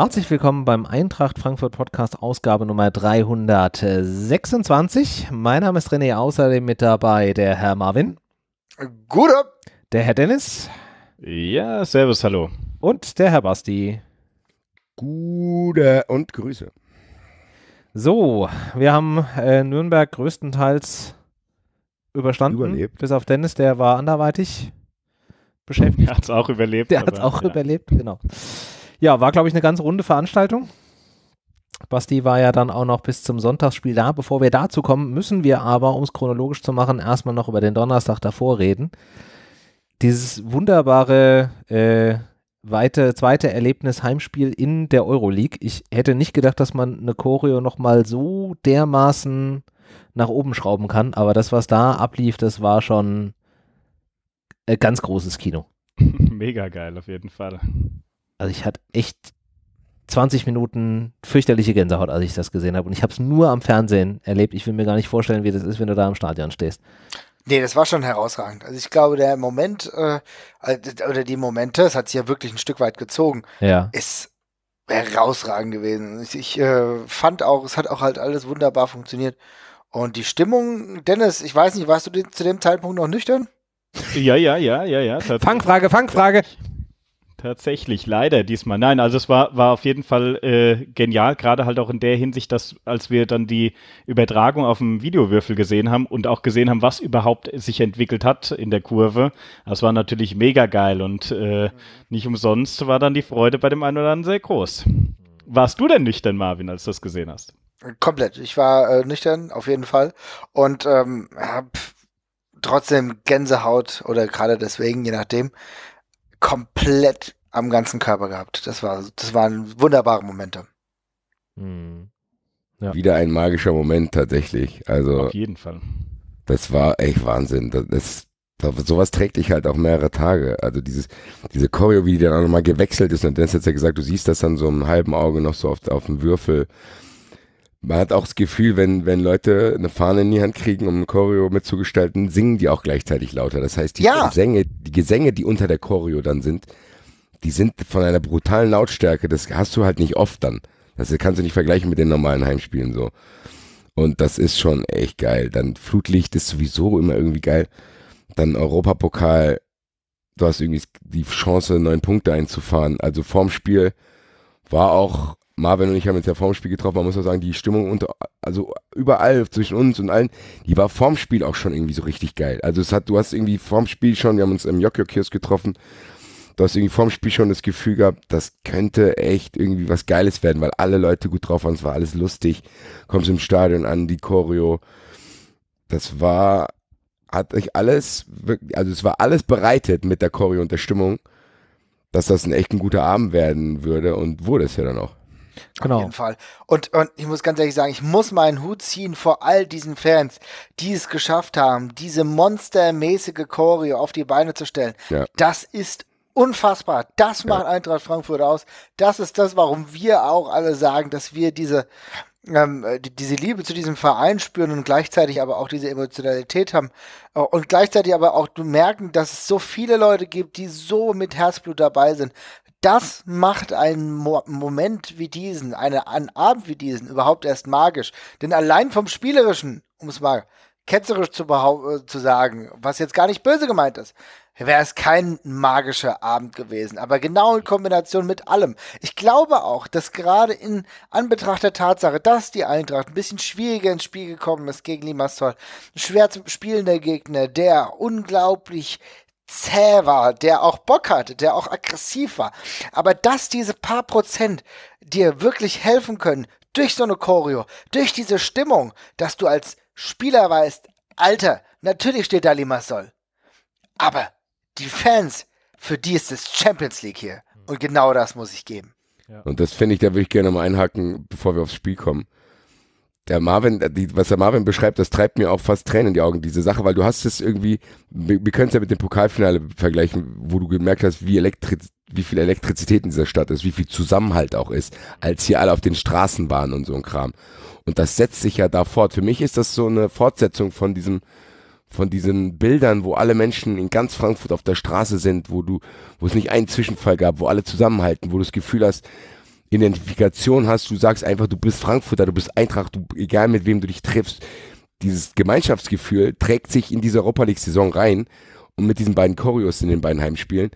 Herzlich willkommen beim Eintracht Frankfurt Podcast Ausgabe Nummer 326. Mein Name ist René, außerdem mit dabei der Herr Marvin. Gute. Der Herr Dennis. Ja, servus, hallo. Und der Herr Basti. Gute und Grüße. So, wir haben äh, Nürnberg größtenteils überstanden, überlebt. bis auf Dennis, der war anderweitig beschäftigt. Der hat es auch überlebt. Der hat es auch ja. überlebt, genau. Ja, war, glaube ich, eine ganz runde Veranstaltung. Basti war ja dann auch noch bis zum Sonntagsspiel da. Bevor wir dazu kommen, müssen wir aber, um es chronologisch zu machen, erstmal noch über den Donnerstag davor reden. Dieses wunderbare äh, weite, zweite Erlebnis Heimspiel in der Euroleague. Ich hätte nicht gedacht, dass man eine Choreo nochmal so dermaßen nach oben schrauben kann, aber das, was da ablief, das war schon ein äh, ganz großes Kino. Mega geil auf jeden Fall. Also ich hatte echt 20 Minuten fürchterliche Gänsehaut, als ich das gesehen habe. Und ich habe es nur am Fernsehen erlebt. Ich will mir gar nicht vorstellen, wie das ist, wenn du da im Stadion stehst. Nee, das war schon herausragend. Also ich glaube, der Moment äh, oder die Momente, es hat sich ja wirklich ein Stück weit gezogen, ja. ist herausragend gewesen. Ich, ich äh, fand auch, es hat auch halt alles wunderbar funktioniert. Und die Stimmung, Dennis, ich weiß nicht, warst du zu dem Zeitpunkt noch nüchtern? Ja, ja, ja, ja, ja. Fangfrage, Fangfrage. Tatsächlich, leider diesmal. Nein, also es war, war auf jeden Fall äh, genial, gerade halt auch in der Hinsicht, dass als wir dann die Übertragung auf dem Videowürfel gesehen haben und auch gesehen haben, was überhaupt sich entwickelt hat in der Kurve, das war natürlich mega geil und äh, nicht umsonst war dann die Freude bei dem einen oder anderen sehr groß. Warst du denn nüchtern, Marvin, als du das gesehen hast? Komplett. Ich war äh, nüchtern, auf jeden Fall. Und ähm, habe trotzdem Gänsehaut oder gerade deswegen, je nachdem, komplett am ganzen Körper gehabt. Das war, das waren wunderbare Momente. Mhm. Ja. Wieder ein magischer Moment tatsächlich. Also auf jeden Fall. Das war echt Wahnsinn. Das, das, das sowas trägt dich halt auch mehrere Tage. Also dieses, diese Choreo, wie die dann auch nochmal gewechselt ist. Und Dennis hat ja gesagt, du siehst das dann so im halben Auge noch so auf, auf dem Würfel. Man hat auch das Gefühl, wenn, wenn Leute eine Fahne in die Hand kriegen, um ein Choreo mitzugestalten, singen die auch gleichzeitig lauter. Das heißt, die, ja. Gesänge, die Gesänge, die unter der Choreo dann sind, die sind von einer brutalen Lautstärke, das hast du halt nicht oft dann. Das kannst du nicht vergleichen mit den normalen Heimspielen so. Und das ist schon echt geil. Dann Flutlicht ist sowieso immer irgendwie geil. Dann Europapokal, du hast irgendwie die Chance, neun Punkte einzufahren. Also vorm Spiel war auch, Marvin und ich haben jetzt ja vorm Spiel getroffen, man muss auch sagen, die Stimmung unter, also überall zwischen uns und allen, die war vorm Spiel auch schon irgendwie so richtig geil. Also es hat, du hast irgendwie vorm Spiel schon, wir haben uns im Jokjo-Kiosk getroffen, du hast irgendwie vorm Spiel schon das Gefühl gehabt, das könnte echt irgendwie was Geiles werden, weil alle Leute gut drauf waren, es war alles lustig. Kommst im Stadion an, die Choreo. Das war, hat euch alles, also es war alles bereitet mit der Choreo und der Stimmung, dass das ein echt ein guter Abend werden würde und wurde es ja dann auch. Genau. Auf jeden Fall. Und, und ich muss ganz ehrlich sagen, ich muss meinen Hut ziehen vor all diesen Fans, die es geschafft haben, diese monstermäßige Choreo auf die Beine zu stellen. Ja. Das ist Unfassbar. Das macht Eintracht Frankfurt aus. Das ist das, warum wir auch alle sagen, dass wir diese, ähm, die, diese Liebe zu diesem Verein spüren und gleichzeitig aber auch diese Emotionalität haben äh, und gleichzeitig aber auch merken, dass es so viele Leute gibt, die so mit Herzblut dabei sind. Das macht einen Mo Moment wie diesen, eine, einen Abend wie diesen überhaupt erst magisch. Denn allein vom Spielerischen, um es mal ketzerisch zu, äh, zu sagen, was jetzt gar nicht böse gemeint ist, wäre es kein magischer Abend gewesen, aber genau in Kombination mit allem. Ich glaube auch, dass gerade in Anbetracht der Tatsache, dass die Eintracht ein bisschen schwieriger ins Spiel gekommen ist gegen Limassol, ein schwer zu spielender Gegner, der unglaublich zäh war, der auch Bock hatte, der auch aggressiv war, aber dass diese paar Prozent dir wirklich helfen können, durch so eine Choreo, durch diese Stimmung, dass du als Spieler weißt, Alter, natürlich steht da Limassol. Aber die Fans, für die ist es Champions League hier. Und genau das muss ich geben. Ja. Und das finde ich, da würde ich gerne mal einhaken, bevor wir aufs Spiel kommen. Der Marvin, äh, die, was der Marvin beschreibt, das treibt mir auch fast Tränen in die Augen, diese Sache, weil du hast es irgendwie, wir, wir können es ja mit dem Pokalfinale vergleichen, wo du gemerkt hast, wie, Elektri wie viel Elektrizität in dieser Stadt ist, wie viel Zusammenhalt auch ist, als hier alle auf den Straßen waren und so ein Kram. Und das setzt sich ja da fort. Für mich ist das so eine Fortsetzung von diesem, von diesen Bildern, wo alle Menschen in ganz Frankfurt auf der Straße sind, wo du, wo es nicht einen Zwischenfall gab, wo alle zusammenhalten, wo du das Gefühl hast, Identifikation hast, du sagst einfach, du bist Frankfurter, du bist Eintracht, du, egal mit wem du dich triffst, dieses Gemeinschaftsgefühl trägt sich in diese Europa League-Saison rein und mit diesen beiden Choreos in den beiden Heimspielen.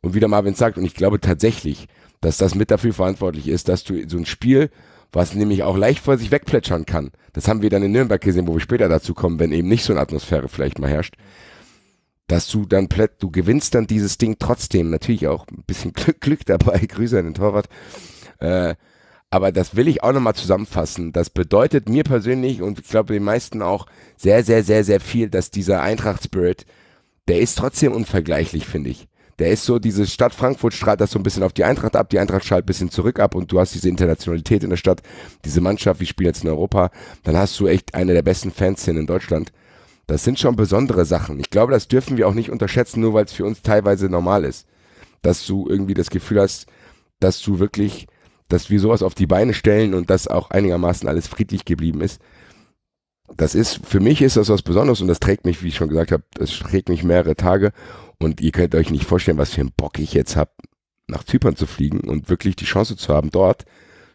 Und wie der Marvin sagt, und ich glaube tatsächlich, dass das mit dafür verantwortlich ist, dass du so ein Spiel was nämlich auch leicht vor sich wegplätschern kann. Das haben wir dann in Nürnberg gesehen, wo wir später dazu kommen, wenn eben nicht so eine Atmosphäre vielleicht mal herrscht. Dass du dann plötzlich, du gewinnst dann dieses Ding trotzdem. Natürlich auch ein bisschen Glück, Glück dabei. Grüße an den Torwart. Äh, aber das will ich auch nochmal zusammenfassen. Das bedeutet mir persönlich und ich glaube den meisten auch sehr, sehr, sehr, sehr viel, dass dieser Eintracht-Spirit, der ist trotzdem unvergleichlich, finde ich der ist so, diese Stadt Frankfurt strahlt das so ein bisschen auf die Eintracht ab, die Eintracht strahlt ein bisschen zurück ab und du hast diese Internationalität in der Stadt, diese Mannschaft, wie spielen jetzt in Europa, dann hast du echt eine der besten Fanszenen in Deutschland. Das sind schon besondere Sachen. Ich glaube, das dürfen wir auch nicht unterschätzen, nur weil es für uns teilweise normal ist, dass du irgendwie das Gefühl hast, dass du wirklich, dass wir sowas auf die Beine stellen und dass auch einigermaßen alles friedlich geblieben ist. Das ist, für mich ist das was Besonderes und das trägt mich, wie ich schon gesagt habe, das trägt mich mehrere Tage und ihr könnt euch nicht vorstellen, was für einen Bock ich jetzt habe, nach Zypern zu fliegen und wirklich die Chance zu haben, dort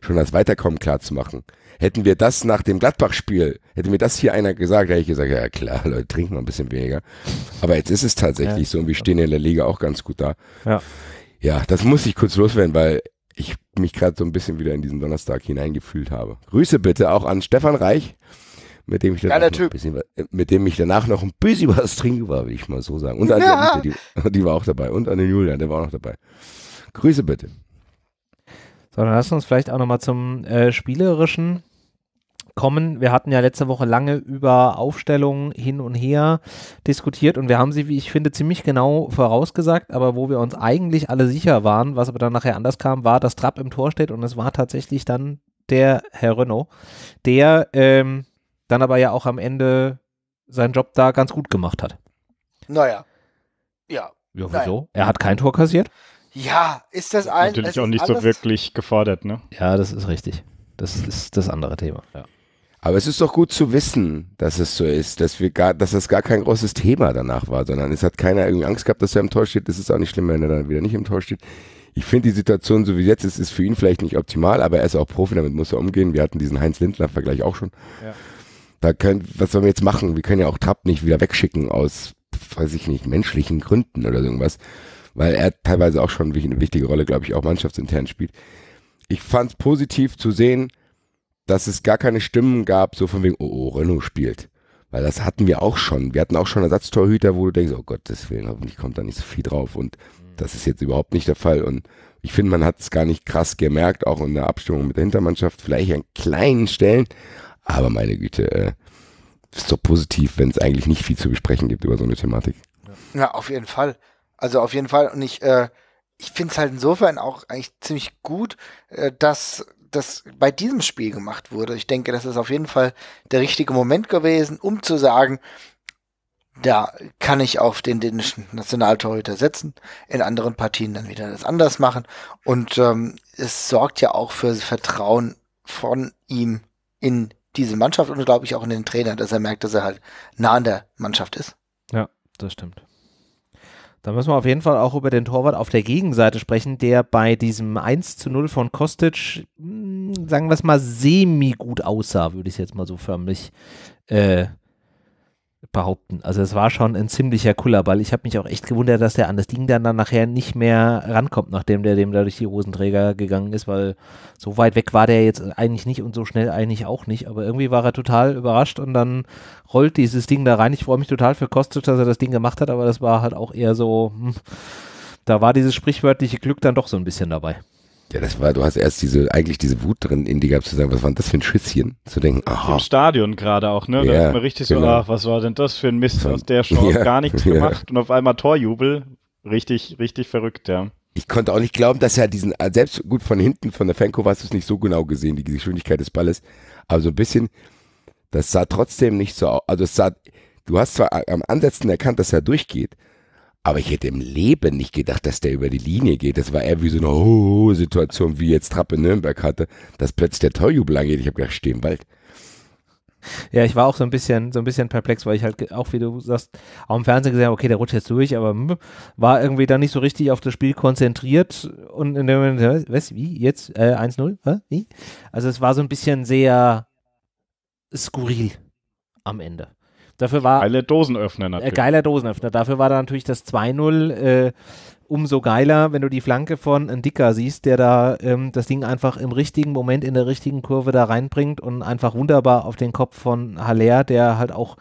schon das Weiterkommen klarzumachen. Hätten wir das nach dem Gladbach-Spiel, hätte mir das hier einer gesagt, hätte ich gesagt, ja klar, Leute, trinken wir ein bisschen weniger. Aber jetzt ist es tatsächlich ja. so und wir stehen in der Liga auch ganz gut da. Ja, ja das muss ich kurz loswerden, weil ich mich gerade so ein bisschen wieder in diesen Donnerstag hineingefühlt habe. Grüße bitte auch an Stefan Reich. Äh, mit dem ich danach, noch ein, bisschen, mit dem ich danach noch ein bisschen was trinken war, will ich mal so sagen. Und an ja. die, Anita, die war auch dabei. Und an den Julian, der war auch noch dabei. Grüße bitte. So, dann lass uns vielleicht auch nochmal zum äh, Spielerischen kommen. Wir hatten ja letzte Woche lange über Aufstellungen hin und her diskutiert und wir haben sie, wie ich finde, ziemlich genau vorausgesagt, aber wo wir uns eigentlich alle sicher waren, was aber dann nachher anders kam, war, dass Trapp im Tor steht und es war tatsächlich dann der Herr Renault, der ähm, dann aber ja auch am Ende seinen Job da ganz gut gemacht hat. Naja. Ja. Ja, wieso? Nein. Er hat kein Tor kassiert. Ja, ist das ein. Natürlich auch nicht anders? so wirklich gefordert, ne? Ja, das ist richtig. Das ist das andere Thema, ja. Aber es ist doch gut zu wissen, dass es so ist, dass wir gar, dass das gar kein großes Thema danach war, sondern es hat keiner irgendwie Angst gehabt, dass er im Tor steht. Das ist auch nicht schlimm, wenn er dann wieder nicht im Tor steht. Ich finde die Situation, so wie jetzt ist, ist für ihn vielleicht nicht optimal, aber er ist auch Profi, damit muss er umgehen. Wir hatten diesen Heinz lindler vergleich auch schon. Ja. Da können, was sollen wir jetzt machen? Wir können ja auch Trapp nicht wieder wegschicken aus, weiß ich nicht, menschlichen Gründen oder irgendwas. Weil er teilweise auch schon eine wichtige Rolle, glaube ich, auch mannschaftsintern spielt. Ich fand es positiv zu sehen, dass es gar keine Stimmen gab, so von wegen, oh, oh, Renault spielt. Weil das hatten wir auch schon. Wir hatten auch schon Ersatztorhüter, wo du denkst, oh Gottes Willen, hoffentlich kommt da nicht so viel drauf. Und mhm. das ist jetzt überhaupt nicht der Fall. Und ich finde, man hat es gar nicht krass gemerkt, auch in der Abstimmung mit der Hintermannschaft, vielleicht an kleinen Stellen. Aber meine Güte, äh, ist doch positiv, wenn es eigentlich nicht viel zu besprechen gibt über so eine Thematik. Ja, auf jeden Fall. Also auf jeden Fall. Und ich, äh, ich finde es halt insofern auch eigentlich ziemlich gut, äh, dass das bei diesem Spiel gemacht wurde. Ich denke, das ist auf jeden Fall der richtige Moment gewesen, um zu sagen, da kann ich auf den dänischen Nationaltorhüter setzen, in anderen Partien dann wieder das anders machen. Und ähm, es sorgt ja auch für Vertrauen von ihm in diese Mannschaft und glaube ich auch in den Trainer, dass er merkt, dass er halt nah an der Mannschaft ist. Ja, das stimmt. Da müssen wir auf jeden Fall auch über den Torwart auf der Gegenseite sprechen, der bei diesem 1 zu 0 von Kostic, hm, sagen wir es mal, semi-gut aussah, würde ich es jetzt mal so förmlich äh, behaupten. Also es war schon ein ziemlicher Kullerball. Ich habe mich auch echt gewundert, dass der an das Ding dann, dann nachher nicht mehr rankommt, nachdem der dem da durch die Hosenträger gegangen ist, weil so weit weg war der jetzt eigentlich nicht und so schnell eigentlich auch nicht. Aber irgendwie war er total überrascht und dann rollt dieses Ding da rein. Ich freue mich total für Kostic, dass er das Ding gemacht hat, aber das war halt auch eher so, hm, da war dieses sprichwörtliche Glück dann doch so ein bisschen dabei. Ja, das war, du hast erst diese, eigentlich diese Wut drin in dir gehabt zu sagen, was war denn das für ein Schüsschen? Zu denken, aha. Im Stadion gerade auch, ne? Da ja, ist man richtig genau. so, ach, was war denn das für ein Mist? Aus der schon ja, gar nichts ja. gemacht und auf einmal Torjubel. Richtig, richtig verrückt, ja. Ich konnte auch nicht glauben, dass er diesen, äh, selbst gut von hinten, von der Fenko, hast du es nicht so genau gesehen, die Geschwindigkeit des Balles, aber so ein bisschen, das sah trotzdem nicht so aus. Also es sah, du hast zwar äh, am Ansetzen erkannt, dass er durchgeht, aber ich hätte im Leben nicht gedacht, dass der über die Linie geht. Das war eher wie so eine ho Situation, wie jetzt Trappe Nürnberg hatte, dass plötzlich der Torjubel angeht. Ich habe gedacht, steh im Wald. Ja, ich war auch so ein bisschen, so ein bisschen perplex, weil ich halt auch, wie du sagst, auch im Fernsehen gesehen habe, okay, der rutscht jetzt durch, aber war irgendwie dann nicht so richtig auf das Spiel konzentriert und in dem Moment, was, wie, jetzt, äh, 1-0, wie? Also es war so ein bisschen sehr skurril am Ende. Dafür war, Geile Dosenöffner äh, natürlich. geiler Dosenöffner. Dafür war da natürlich das 2-0 äh, umso geiler, wenn du die Flanke von Dicker siehst, der da ähm, das Ding einfach im richtigen Moment in der richtigen Kurve da reinbringt und einfach wunderbar auf den Kopf von Haller, der halt auch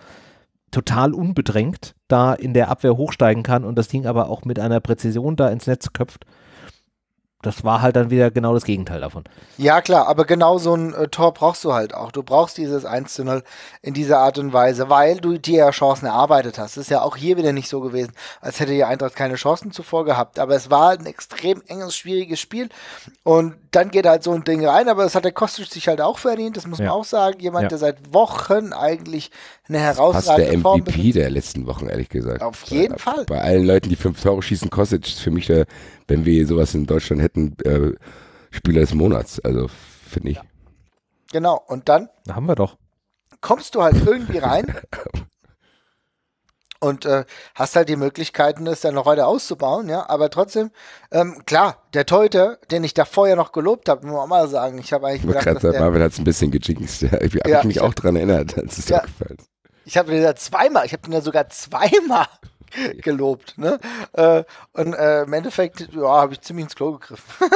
total unbedrängt da in der Abwehr hochsteigen kann und das Ding aber auch mit einer Präzision da ins Netz köpft das war halt dann wieder genau das Gegenteil davon. Ja, klar, aber genau so ein äh, Tor brauchst du halt auch. Du brauchst dieses 1 zu 0 in dieser Art und Weise, weil du dir ja Chancen erarbeitet hast. Das ist ja auch hier wieder nicht so gewesen, als hätte die Eintracht keine Chancen zuvor gehabt. Aber es war ein extrem enges, schwieriges Spiel. Und dann geht halt so ein Ding rein, aber das hat der Kostic sich halt auch verdient, das muss ja. man auch sagen. Jemand, ja. der seit Wochen eigentlich eine herausragende Form Fast der MVP der letzten Wochen, ehrlich gesagt. Auf jeden Fall. Bei allen Leuten, die fünf Tore schießen, Kostic ist für mich der wenn wir sowas in Deutschland hätten, äh, Spieler des Monats. Also finde ich. Genau, und dann da haben wir doch. kommst du halt irgendwie rein und äh, hast halt die Möglichkeiten, das dann noch weiter auszubauen, ja. Aber trotzdem, ähm, klar, der Teute, den ich da vorher noch gelobt habe, muss man auch mal sagen, ich habe eigentlich. Ich gedacht, dass der, Marvin hat es ein bisschen gejinkst, ja. Ich habe ja, mich ich auch hab, daran erinnert, als es ja, aufgefallen ist. Ich habe den ja zweimal, ich habe den ja sogar zweimal gelobt. Ne? Äh, und äh, im Endeffekt ja, habe ich ziemlich ins Klo gegriffen.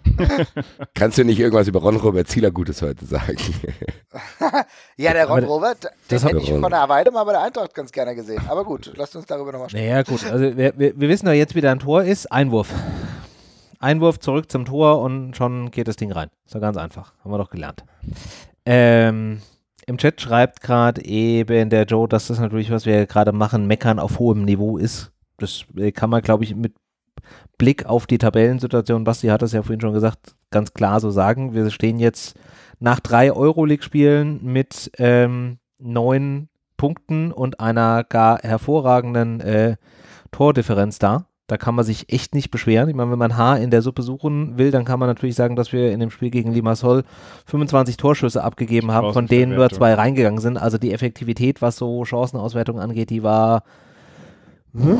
Kannst du nicht irgendwas über Ron Robert Zieler Gutes heute sagen? ja, der Ron Robert, den das hätte ich von der Weide mal bei der Eintracht ganz gerne gesehen. Aber gut, lasst uns darüber nochmal sprechen. Naja, gut, also wir, wir wissen doch jetzt, wie dein Tor ist. Einwurf. Einwurf zurück zum Tor und schon geht das Ding rein. Ist doch ganz einfach. Haben wir doch gelernt. Ähm, im Chat schreibt gerade eben der Joe, dass das natürlich, was wir gerade machen, meckern auf hohem Niveau ist. Das äh, kann man, glaube ich, mit Blick auf die Tabellensituation, Basti hat das ja vorhin schon gesagt, ganz klar so sagen. Wir stehen jetzt nach drei Euroleague-Spielen mit ähm, neun Punkten und einer gar hervorragenden äh, Tordifferenz da. Da kann man sich echt nicht beschweren. Ich meine, wenn man Haar in der Suppe suchen will, dann kann man natürlich sagen, dass wir in dem Spiel gegen Limassol 25 Torschüsse abgegeben haben, von denen nur zwei reingegangen sind. Also die Effektivität, was so Chancenauswertung angeht, die war. Hm,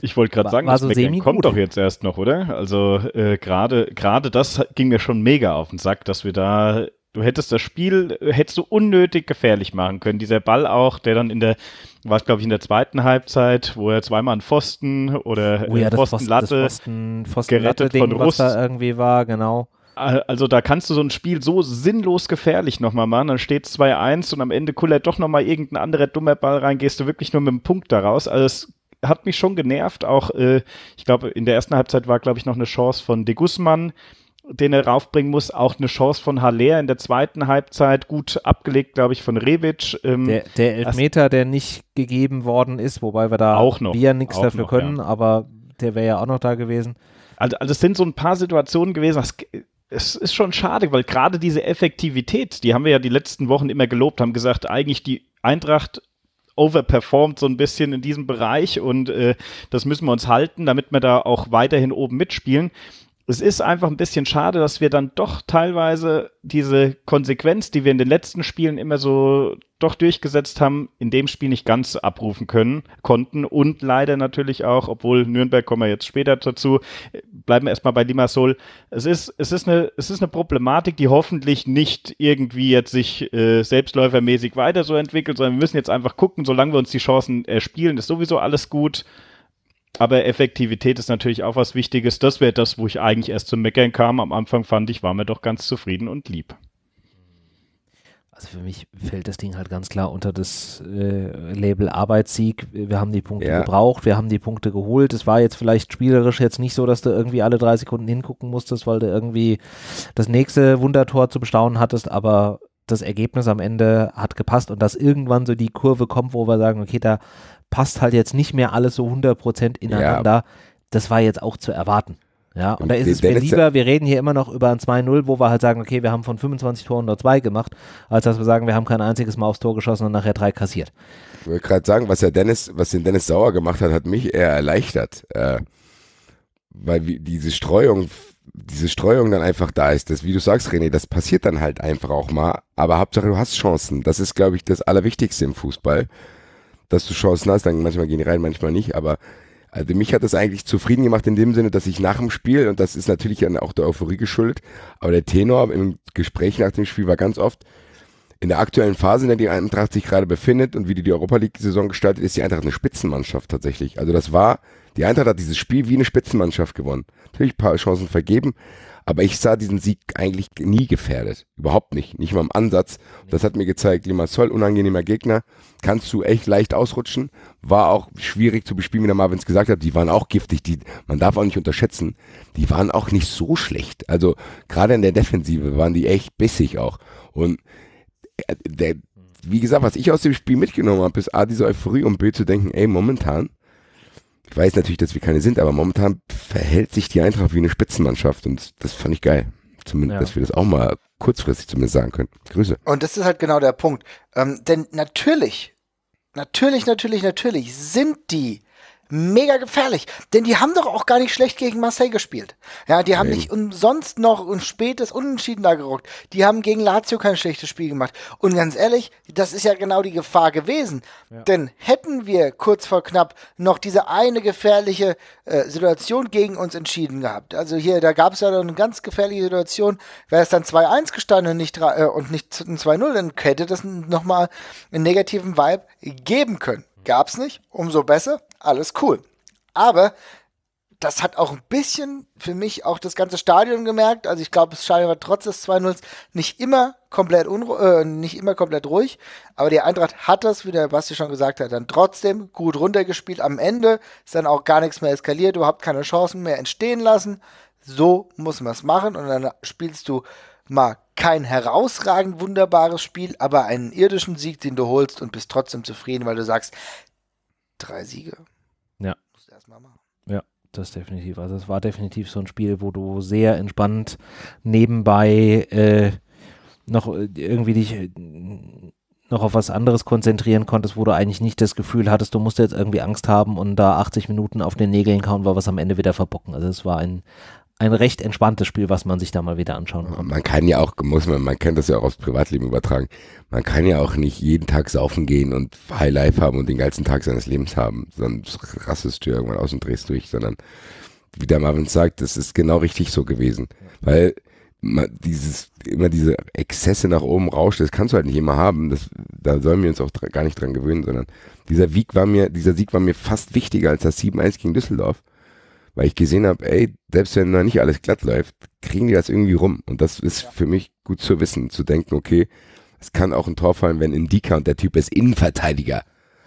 ich wollte gerade sagen, war das so Backend kommt doch jetzt erst noch, oder? Also äh, gerade das ging mir schon mega auf den Sack, dass wir da Du hättest das Spiel, hättest du unnötig gefährlich machen können. Dieser Ball auch, der dann in der, war es glaube ich in der zweiten Halbzeit, wo er zweimal an Pfosten oder oh ja, Pfostenlatte Pfosten, Pfosten gerettet Ding, von Rust irgendwie war, genau. Also da kannst du so ein Spiel so sinnlos gefährlich nochmal machen. Dann steht es 2-1 und am Ende kullert doch nochmal irgendein anderer dummer Ball rein, gehst du wirklich nur mit einem Punkt daraus. Also es hat mich schon genervt. Auch, äh, ich glaube, in der ersten Halbzeit war, glaube ich, noch eine Chance von De Guzman, den er raufbringen muss. Auch eine Chance von Haller in der zweiten Halbzeit, gut abgelegt, glaube ich, von Revic. Ähm, der, der, Elfmeter, der nicht gegeben worden ist, wobei wir da auch noch, wir nichts dafür noch, können, ja. aber der wäre ja auch noch da gewesen. Also, also es sind so ein paar Situationen gewesen, das, es ist schon schade, weil gerade diese Effektivität, die haben wir ja die letzten Wochen immer gelobt, haben gesagt, eigentlich die Eintracht overperformt so ein bisschen in diesem Bereich und äh, das müssen wir uns halten, damit wir da auch weiterhin oben mitspielen es ist einfach ein bisschen schade, dass wir dann doch teilweise diese Konsequenz, die wir in den letzten Spielen immer so doch durchgesetzt haben, in dem Spiel nicht ganz abrufen können, konnten und leider natürlich auch, obwohl Nürnberg kommen wir jetzt später dazu, bleiben wir erstmal bei Limassol. Es ist, es ist eine, es ist eine Problematik, die hoffentlich nicht irgendwie jetzt sich äh, selbstläufermäßig weiter so entwickelt, sondern wir müssen jetzt einfach gucken, solange wir uns die Chancen erspielen, äh, ist sowieso alles gut. Aber Effektivität ist natürlich auch was Wichtiges. Das wäre das, wo ich eigentlich erst zum Meckern kam. Am Anfang fand ich, war mir doch ganz zufrieden und lieb. Also für mich fällt das Ding halt ganz klar unter das äh, Label Arbeitssieg. Wir haben die Punkte ja. gebraucht, wir haben die Punkte geholt. Es war jetzt vielleicht spielerisch jetzt nicht so, dass du irgendwie alle drei Sekunden hingucken musstest, weil du irgendwie das nächste Wundertor zu bestaunen hattest, aber das Ergebnis am Ende hat gepasst und dass irgendwann so die Kurve kommt, wo wir sagen, okay, da passt halt jetzt nicht mehr alles so 100% ineinander. Ja. Das war jetzt auch zu erwarten. Ja, und, da ist es mir lieber, wir reden hier immer noch über ein 2-0, wo wir halt sagen, okay, wir haben von 25 Toren nur zwei gemacht, als dass wir sagen, wir haben kein einziges Mal aufs Tor geschossen und nachher drei kassiert. Ich wollte gerade sagen, was, Dennis, was den Dennis Sauer gemacht hat, hat mich eher erleichtert. Äh, weil diese Streuung, diese Streuung dann einfach da ist. Dass, wie du sagst, René, das passiert dann halt einfach auch mal. Aber Hauptsache, du hast Chancen. Das ist, glaube ich, das Allerwichtigste im Fußball dass du Chancen hast. Dann manchmal gehen die rein, manchmal nicht. Aber also mich hat das eigentlich zufrieden gemacht in dem Sinne, dass ich nach dem Spiel, und das ist natürlich dann auch der Euphorie geschuldet, aber der Tenor im Gespräch nach dem Spiel war ganz oft, in der aktuellen Phase, in der die Eintracht sich gerade befindet und wie die die Europa League-Saison gestaltet, ist die Eintracht eine Spitzenmannschaft tatsächlich. Also das war die Eintracht hat dieses Spiel wie eine Spitzenmannschaft gewonnen. Natürlich ein paar Chancen vergeben, aber ich sah diesen Sieg eigentlich nie gefährdet. Überhaupt nicht. Nicht mal im Ansatz. Das hat mir gezeigt, Limassol, unangenehmer Gegner. Kannst du echt leicht ausrutschen. War auch schwierig zu bespielen, wie der Marvins gesagt hat. Die waren auch giftig. Die, man darf auch nicht unterschätzen. Die waren auch nicht so schlecht. Also, gerade in der Defensive waren die echt bissig auch. Und äh, der, wie gesagt, was ich aus dem Spiel mitgenommen habe, ist A, diese Euphorie und B, zu denken, ey, momentan ich weiß natürlich, dass wir keine sind, aber momentan verhält sich die Eintracht wie eine Spitzenmannschaft und das fand ich geil. Zumindest, ja. dass wir das auch mal kurzfristig zumindest sagen können. Grüße. Und das ist halt genau der Punkt. Ähm, denn natürlich, natürlich, natürlich, natürlich sind die mega gefährlich. Denn die haben doch auch gar nicht schlecht gegen Marseille gespielt. Ja, die haben Eben. nicht umsonst noch ein spätes Unentschieden da geruckt. Die haben gegen Lazio kein schlechtes Spiel gemacht. Und ganz ehrlich, das ist ja genau die Gefahr gewesen. Ja. Denn hätten wir kurz vor knapp noch diese eine gefährliche äh, Situation gegen uns entschieden gehabt. Also hier, da gab es ja eine ganz gefährliche Situation. Wäre es dann 2-1 gestanden und nicht, äh, und nicht 2-0, dann hätte das nochmal einen negativen Vibe geben können. Gab's nicht, umso besser alles cool. Aber das hat auch ein bisschen für mich auch das ganze Stadion gemerkt. Also ich glaube, das Stadion war trotz des 2-0 nicht immer komplett äh, nicht immer komplett ruhig, aber die Eintracht hat das, wie der Basti schon gesagt hat, dann trotzdem gut runtergespielt. Am Ende ist dann auch gar nichts mehr eskaliert, überhaupt keine Chancen mehr entstehen lassen. So muss man es machen und dann spielst du mal kein herausragend wunderbares Spiel, aber einen irdischen Sieg, den du holst und bist trotzdem zufrieden, weil du sagst, drei Siege das definitiv. Also es war definitiv so ein Spiel, wo du sehr entspannt nebenbei äh, noch äh, irgendwie dich äh, noch auf was anderes konzentrieren konntest, wo du eigentlich nicht das Gefühl hattest, du musst jetzt irgendwie Angst haben und da 80 Minuten auf den Nägeln kauen war, was am Ende wieder verbocken. Also es war ein, ein recht entspanntes Spiel, was man sich da mal wieder anschauen kann. Man kann ja auch, muss man, man kann das ja auch aufs Privatleben übertragen. Man kann ja auch nicht jeden Tag saufen gehen und High Life haben und den ganzen Tag seines Lebens haben. Sonst rassest du irgendwann aus und drehst durch, sondern wie der Marvin sagt, das ist genau richtig so gewesen. Weil dieses, immer diese Exzesse nach oben rauscht, das kannst du halt nicht immer haben. Das, da sollen wir uns auch gar nicht dran gewöhnen, sondern dieser Sieg war mir, dieser Sieg war mir fast wichtiger als das 7-1 gegen Düsseldorf weil ich gesehen habe, ey, selbst wenn da nicht alles glatt läuft, kriegen die das irgendwie rum. Und das ist ja. für mich gut zu wissen, zu denken, okay, es kann auch ein Tor fallen, wenn Indika und der Typ ist Innenverteidiger.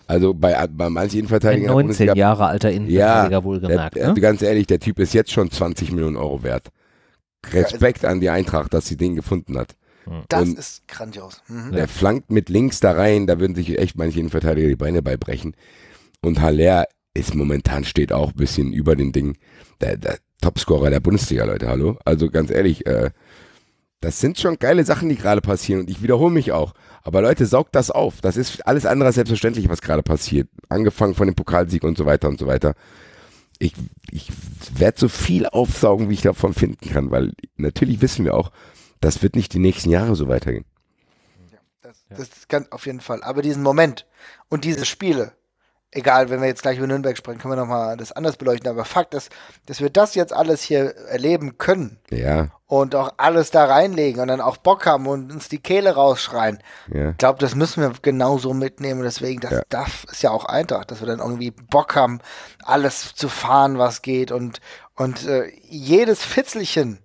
Also bei, bei manchen Innenverteidigern. Ein 19 Bundesliga, Jahre alter Innenverteidiger ja, wohlgemerkt. ne? Ganz ehrlich, der Typ ist jetzt schon 20 Millionen Euro wert. Respekt an die Eintracht, dass sie den gefunden hat. Hm. Das und ist grandios. Mhm. Der flankt mit links da rein, da würden sich echt manche Innenverteidiger die Beine beibrechen. Und Haller ist momentan steht auch ein bisschen über den Ding. Der, der Topscorer der Bundesliga, Leute, hallo? Also ganz ehrlich, äh, das sind schon geile Sachen, die gerade passieren und ich wiederhole mich auch. Aber Leute, saugt das auf. Das ist alles andere als selbstverständlich, was gerade passiert. Angefangen von dem Pokalsieg und so weiter und so weiter. Ich, ich werde so viel aufsaugen, wie ich davon finden kann, weil natürlich wissen wir auch, das wird nicht die nächsten Jahre so weitergehen. Ja, das, das kann auf jeden Fall. Aber diesen Moment und diese Spiele, egal, wenn wir jetzt gleich über Nürnberg sprechen, können wir nochmal das anders beleuchten. Aber Fakt ist, dass wir das jetzt alles hier erleben können. Ja. Und auch alles da reinlegen und dann auch Bock haben und uns die Kehle rausschreien. Ja. Ich glaube, das müssen wir genauso mitnehmen. Deswegen, das, ja. das ist ja auch Eintracht, dass wir dann irgendwie Bock haben, alles zu fahren, was geht und, und äh, jedes Fitzelchen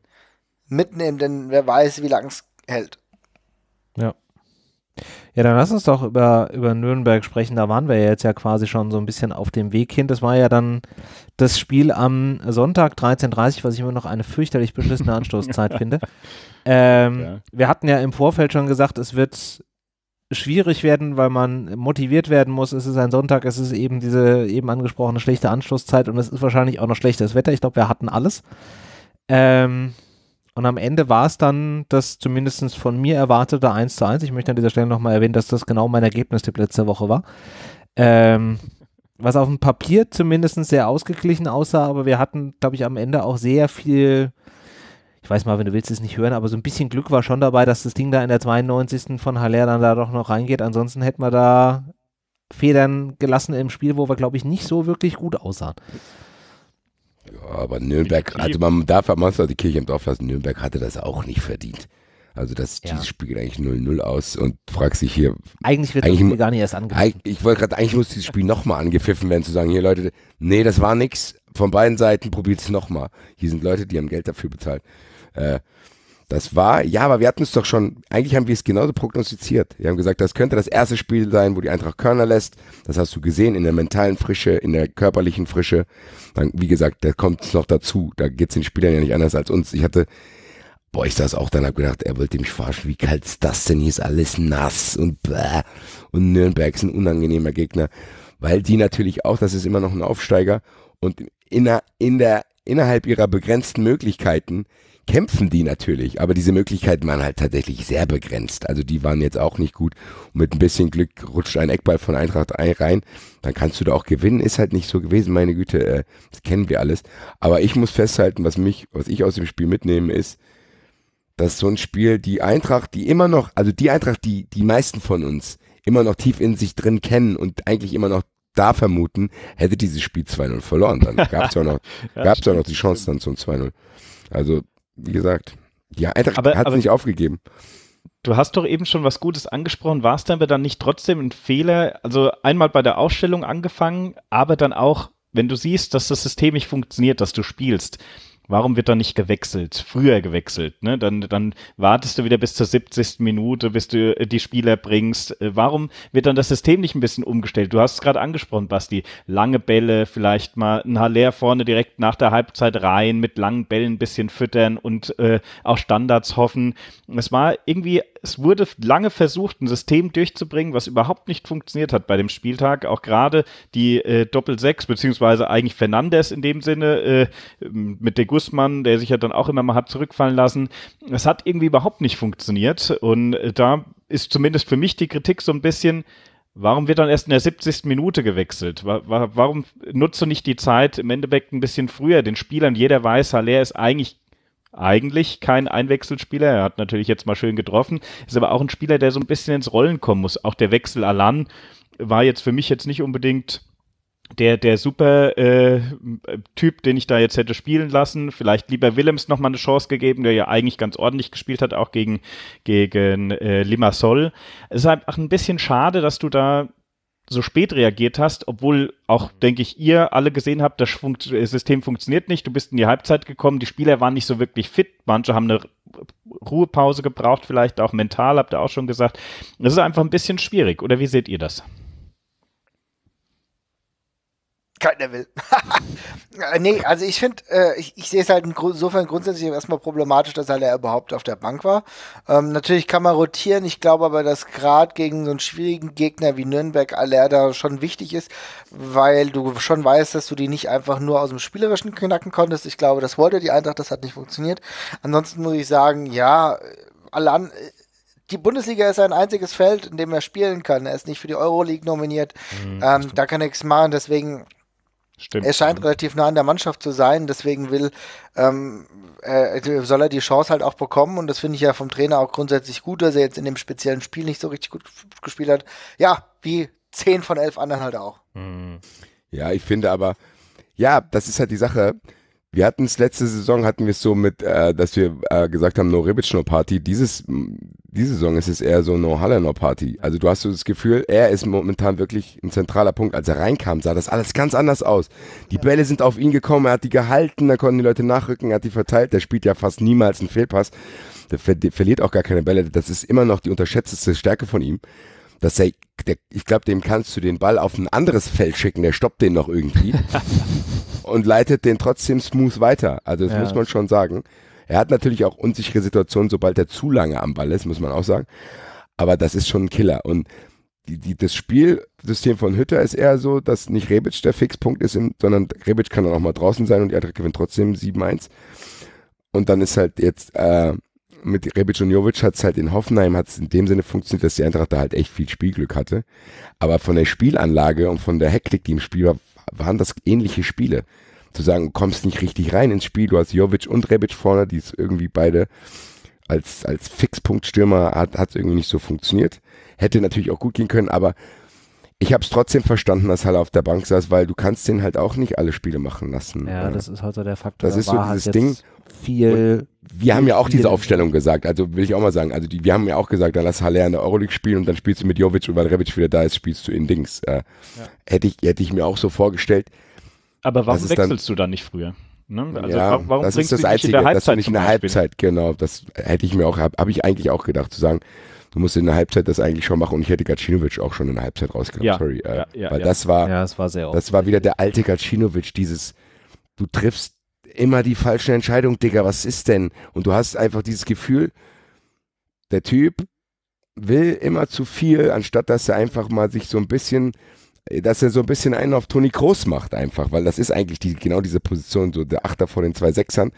mitnehmen, denn wer weiß, wie lange es hält. Ja, ja, dann lass uns doch über, über Nürnberg sprechen. Da waren wir ja jetzt ja quasi schon so ein bisschen auf dem Weg hin. Das war ja dann das Spiel am Sonntag 13.30 Uhr, was ich immer noch eine fürchterlich beschissene Anstoßzeit finde. Ähm, ja. Wir hatten ja im Vorfeld schon gesagt, es wird schwierig werden, weil man motiviert werden muss. Es ist ein Sonntag, es ist eben diese eben angesprochene schlechte Anschlusszeit und es ist wahrscheinlich auch noch schlechtes Wetter. Ich glaube, wir hatten alles. Ähm, und am Ende war es dann das zumindest von mir erwartete 1 zu 1. Ich möchte an dieser Stelle nochmal erwähnen, dass das genau mein Ergebnistipp letzte Woche war. Ähm, was auf dem Papier zumindest sehr ausgeglichen aussah, aber wir hatten, glaube ich, am Ende auch sehr viel, ich weiß mal, wenn du willst, es nicht hören, aber so ein bisschen Glück war schon dabei, dass das Ding da in der 92. von Haller dann da doch noch reingeht. Ansonsten hätten wir da Federn gelassen im Spiel, wo wir, glaube ich, nicht so wirklich gut aussahen. Ja, aber Nürnberg, also man darf am Monster die Kirche im Dorf lassen, also Nürnberg hatte das auch nicht verdient. Also das, ja. dieses Spiel geht eigentlich 0-0 aus und fragst dich hier. Eigentlich wird eigentlich, das Spiel gar nicht erst angepfiffen. Ich wollte gerade, eigentlich muss dieses Spiel nochmal angepfiffen werden, zu sagen, hier Leute, nee, das war nix. Von beiden Seiten probiert es nochmal. Hier sind Leute, die haben Geld dafür bezahlt. Äh, das war, ja, aber wir hatten es doch schon, eigentlich haben wir es genauso prognostiziert. Wir haben gesagt, das könnte das erste Spiel sein, wo die Eintracht Körner lässt. Das hast du gesehen, in der mentalen Frische, in der körperlichen Frische. Dann, wie gesagt, da kommt es noch dazu. Da geht es den Spielern ja nicht anders als uns. Ich hatte, boah, ich saß auch dann, hab gedacht, er wollte mich verarschen. Wie kalt ist das denn? Hier ist alles nass und bäh. Und Nürnberg ist ein unangenehmer Gegner. Weil die natürlich auch, das ist immer noch ein Aufsteiger. Und in in der, innerhalb ihrer begrenzten Möglichkeiten kämpfen die natürlich, aber diese Möglichkeiten waren halt tatsächlich sehr begrenzt. Also die waren jetzt auch nicht gut. Und mit ein bisschen Glück rutscht ein Eckball von Eintracht rein, dann kannst du da auch gewinnen. Ist halt nicht so gewesen, meine Güte, äh, das kennen wir alles. Aber ich muss festhalten, was mich, was ich aus dem Spiel mitnehme, ist, dass so ein Spiel die Eintracht, die immer noch, also die Eintracht, die die meisten von uns immer noch tief in sich drin kennen und eigentlich immer noch da vermuten, hätte dieses Spiel 2-0 verloren. Dann gab es ja noch, gab's ja noch die Chance dann zum 2-0. Also wie gesagt, ja, Eintracht hat es nicht aufgegeben. Du hast doch eben schon was Gutes angesprochen. War es denn aber dann nicht trotzdem ein Fehler? Also einmal bei der Ausstellung angefangen, aber dann auch, wenn du siehst, dass das System nicht funktioniert, dass du spielst, Warum wird da nicht gewechselt? Früher gewechselt, ne? Dann, dann wartest du wieder bis zur 70. Minute, bis du äh, die Spieler bringst. Äh, warum wird dann das System nicht ein bisschen umgestellt? Du hast es gerade angesprochen, Basti. Lange Bälle, vielleicht mal ein Haller vorne direkt nach der Halbzeit rein, mit langen Bällen ein bisschen füttern und äh, auch Standards hoffen. Es war irgendwie es wurde lange versucht, ein System durchzubringen, was überhaupt nicht funktioniert hat bei dem Spieltag. Auch gerade die äh, Doppel-Sechs, beziehungsweise eigentlich Fernandes in dem Sinne, äh, mit De Guzman, der sich ja dann auch immer mal hat zurückfallen lassen. Es hat irgendwie überhaupt nicht funktioniert. Und äh, da ist zumindest für mich die Kritik so ein bisschen, Warum wird dann erst in der 70. Minute gewechselt? Warum nutzt du nicht die Zeit im Endeffekt ein bisschen früher den Spielern? Jeder weiß, Haller ist eigentlich eigentlich kein Einwechselspieler. Er hat natürlich jetzt mal schön getroffen, ist aber auch ein Spieler, der so ein bisschen ins Rollen kommen muss. Auch der Wechsel Alan war jetzt für mich jetzt nicht unbedingt der, der super äh, Typ, den ich da jetzt hätte spielen lassen. Vielleicht lieber Willems nochmal eine Chance gegeben, der ja eigentlich ganz ordentlich gespielt hat, auch gegen, gegen äh, Limassol. Es ist einfach ein bisschen schade, dass du da so spät reagiert hast, obwohl auch, denke ich, ihr alle gesehen habt, das Fun System funktioniert nicht, du bist in die Halbzeit gekommen, die Spieler waren nicht so wirklich fit, manche haben eine Ruhepause gebraucht, vielleicht auch mental, habt ihr auch schon gesagt. Das ist einfach ein bisschen schwierig, oder wie seht ihr das? Keiner will. nee, also ich finde, äh, ich, ich sehe es halt insofern grundsätzlich erstmal problematisch, dass er überhaupt auf der Bank war. Ähm, natürlich kann man rotieren. Ich glaube aber, dass gerade gegen so einen schwierigen Gegner wie Nürnberg Aller da schon wichtig ist, weil du schon weißt, dass du die nicht einfach nur aus dem Spielerischen knacken konntest. Ich glaube, das wollte die Eintracht, das hat nicht funktioniert. Ansonsten muss ich sagen, ja, Alan die Bundesliga ist ein einziges Feld, in dem er spielen kann. Er ist nicht für die Euroleague nominiert. Mhm, ähm, da kann er nichts machen. Deswegen Stimmt. Er scheint relativ nah an der Mannschaft zu sein, deswegen will, ähm, äh, äh, soll er die Chance halt auch bekommen und das finde ich ja vom Trainer auch grundsätzlich gut, dass er jetzt in dem speziellen Spiel nicht so richtig gut gespielt hat. Ja, wie zehn von elf anderen halt auch. Mhm. Ja, ich finde aber, ja, das ist halt die Sache. Wir hatten es letzte Saison, hatten wir es so mit, äh, dass wir äh, gesagt haben, no Ribic, no Party. Dieses, diese Saison ist es eher so no Haller, no Party. Also du hast so das Gefühl, er ist momentan wirklich ein zentraler Punkt. Als er reinkam, sah das alles ganz anders aus. Die Bälle sind auf ihn gekommen, er hat die gehalten, da konnten die Leute nachrücken, er hat die verteilt. Der spielt ja fast niemals einen Fehlpass. Der ver verliert auch gar keine Bälle. Das ist immer noch die unterschätzteste Stärke von ihm dass er, der, ich glaube, dem kannst du den Ball auf ein anderes Feld schicken, der stoppt den noch irgendwie und leitet den trotzdem smooth weiter. Also das ja. muss man schon sagen. Er hat natürlich auch unsichere Situationen, sobald er zu lange am Ball ist, muss man auch sagen. Aber das ist schon ein Killer. Und die, die, das Spielsystem von Hütter ist eher so, dass nicht Rebic der Fixpunkt ist, im, sondern Rebic kann dann auch mal draußen sein und er gewinnt trotzdem 7-1. Und dann ist halt jetzt äh, mit Rebic und Jovic hat es halt in Hoffenheim hat's in dem Sinne funktioniert, dass die Eintracht da halt echt viel Spielglück hatte. Aber von der Spielanlage und von der Hektik, die im Spiel war, waren das ähnliche Spiele. Zu sagen, du kommst nicht richtig rein ins Spiel, du hast Jovic und Rebic vorne, die es irgendwie beide als, als Fixpunktstürmer hat hat es irgendwie nicht so funktioniert. Hätte natürlich auch gut gehen können, aber ich habe es trotzdem verstanden, dass Halle auf der Bank saß, weil du kannst den halt auch nicht alle Spiele machen lassen. Ja, äh, das ist halt so der Faktor. Das ist so dieses Ding viel. Und wir haben ja auch diese Aufstellung gesagt, also will ich auch mal sagen. Also die, wir haben ja auch gesagt, dann lass Haller in der Euroleague spielen und dann spielst du mit Jovic und weil Rebic wieder da ist, spielst du in Dings. Äh, ja. hätte, ich, hätte ich mir auch so vorgestellt. Aber warum wechselst dann, du dann nicht früher? Ne? Also ja, warum, das bringst ist das du Einzige, in dass du nicht in der Halbzeit, genau, das hätte ich mir auch, habe hab ich eigentlich auch gedacht, zu sagen, du musst in der Halbzeit das eigentlich schon machen und ich hätte Gacinovic auch schon in der Halbzeit rausgenommen, ja, sorry. Äh, ja, ja, weil das war, das war, das war wieder der alte Gacinovic, dieses, du triffst immer die falsche Entscheidung, Digga, was ist denn? Und du hast einfach dieses Gefühl, der Typ will immer zu viel, anstatt dass er einfach mal sich so ein bisschen, äh, dass er so ein bisschen einen auf Toni Kroos macht einfach, weil das ist eigentlich die, genau diese Position, so der Achter vor den zwei Sechsern.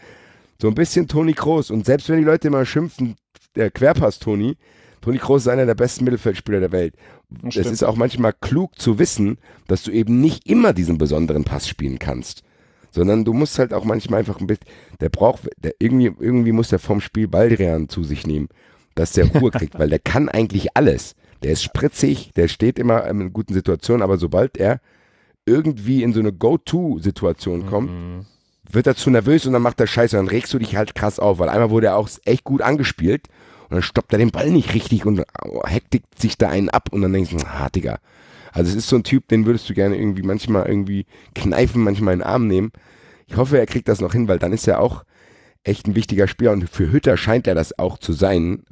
So ein bisschen Toni Kroos. Und selbst wenn die Leute immer schimpfen, der Querpass Toni, Toni Kroos ist einer der besten Mittelfeldspieler der Welt. Es ist auch manchmal klug zu wissen, dass du eben nicht immer diesen besonderen Pass spielen kannst sondern du musst halt auch manchmal einfach ein bisschen, der braucht, der irgendwie, irgendwie muss der vom Spiel Baldrian zu sich nehmen, dass der Ruhe kriegt, weil der kann eigentlich alles. Der ist spritzig, der steht immer in guten Situationen, aber sobald er irgendwie in so eine Go-To-Situation mhm. kommt, mhm. wird er zu nervös und dann macht er Scheiße und dann regst du dich halt krass auf, weil einmal wurde er auch echt gut angespielt und dann stoppt er den Ball nicht richtig und äh, hektigt sich da einen ab und dann denkst du, ah, Digga, also es ist so ein Typ, den würdest du gerne irgendwie manchmal irgendwie kneifen, manchmal in den Arm nehmen. Ich hoffe, er kriegt das noch hin, weil dann ist er auch echt ein wichtiger Spieler und für Hütter scheint er das auch zu sein,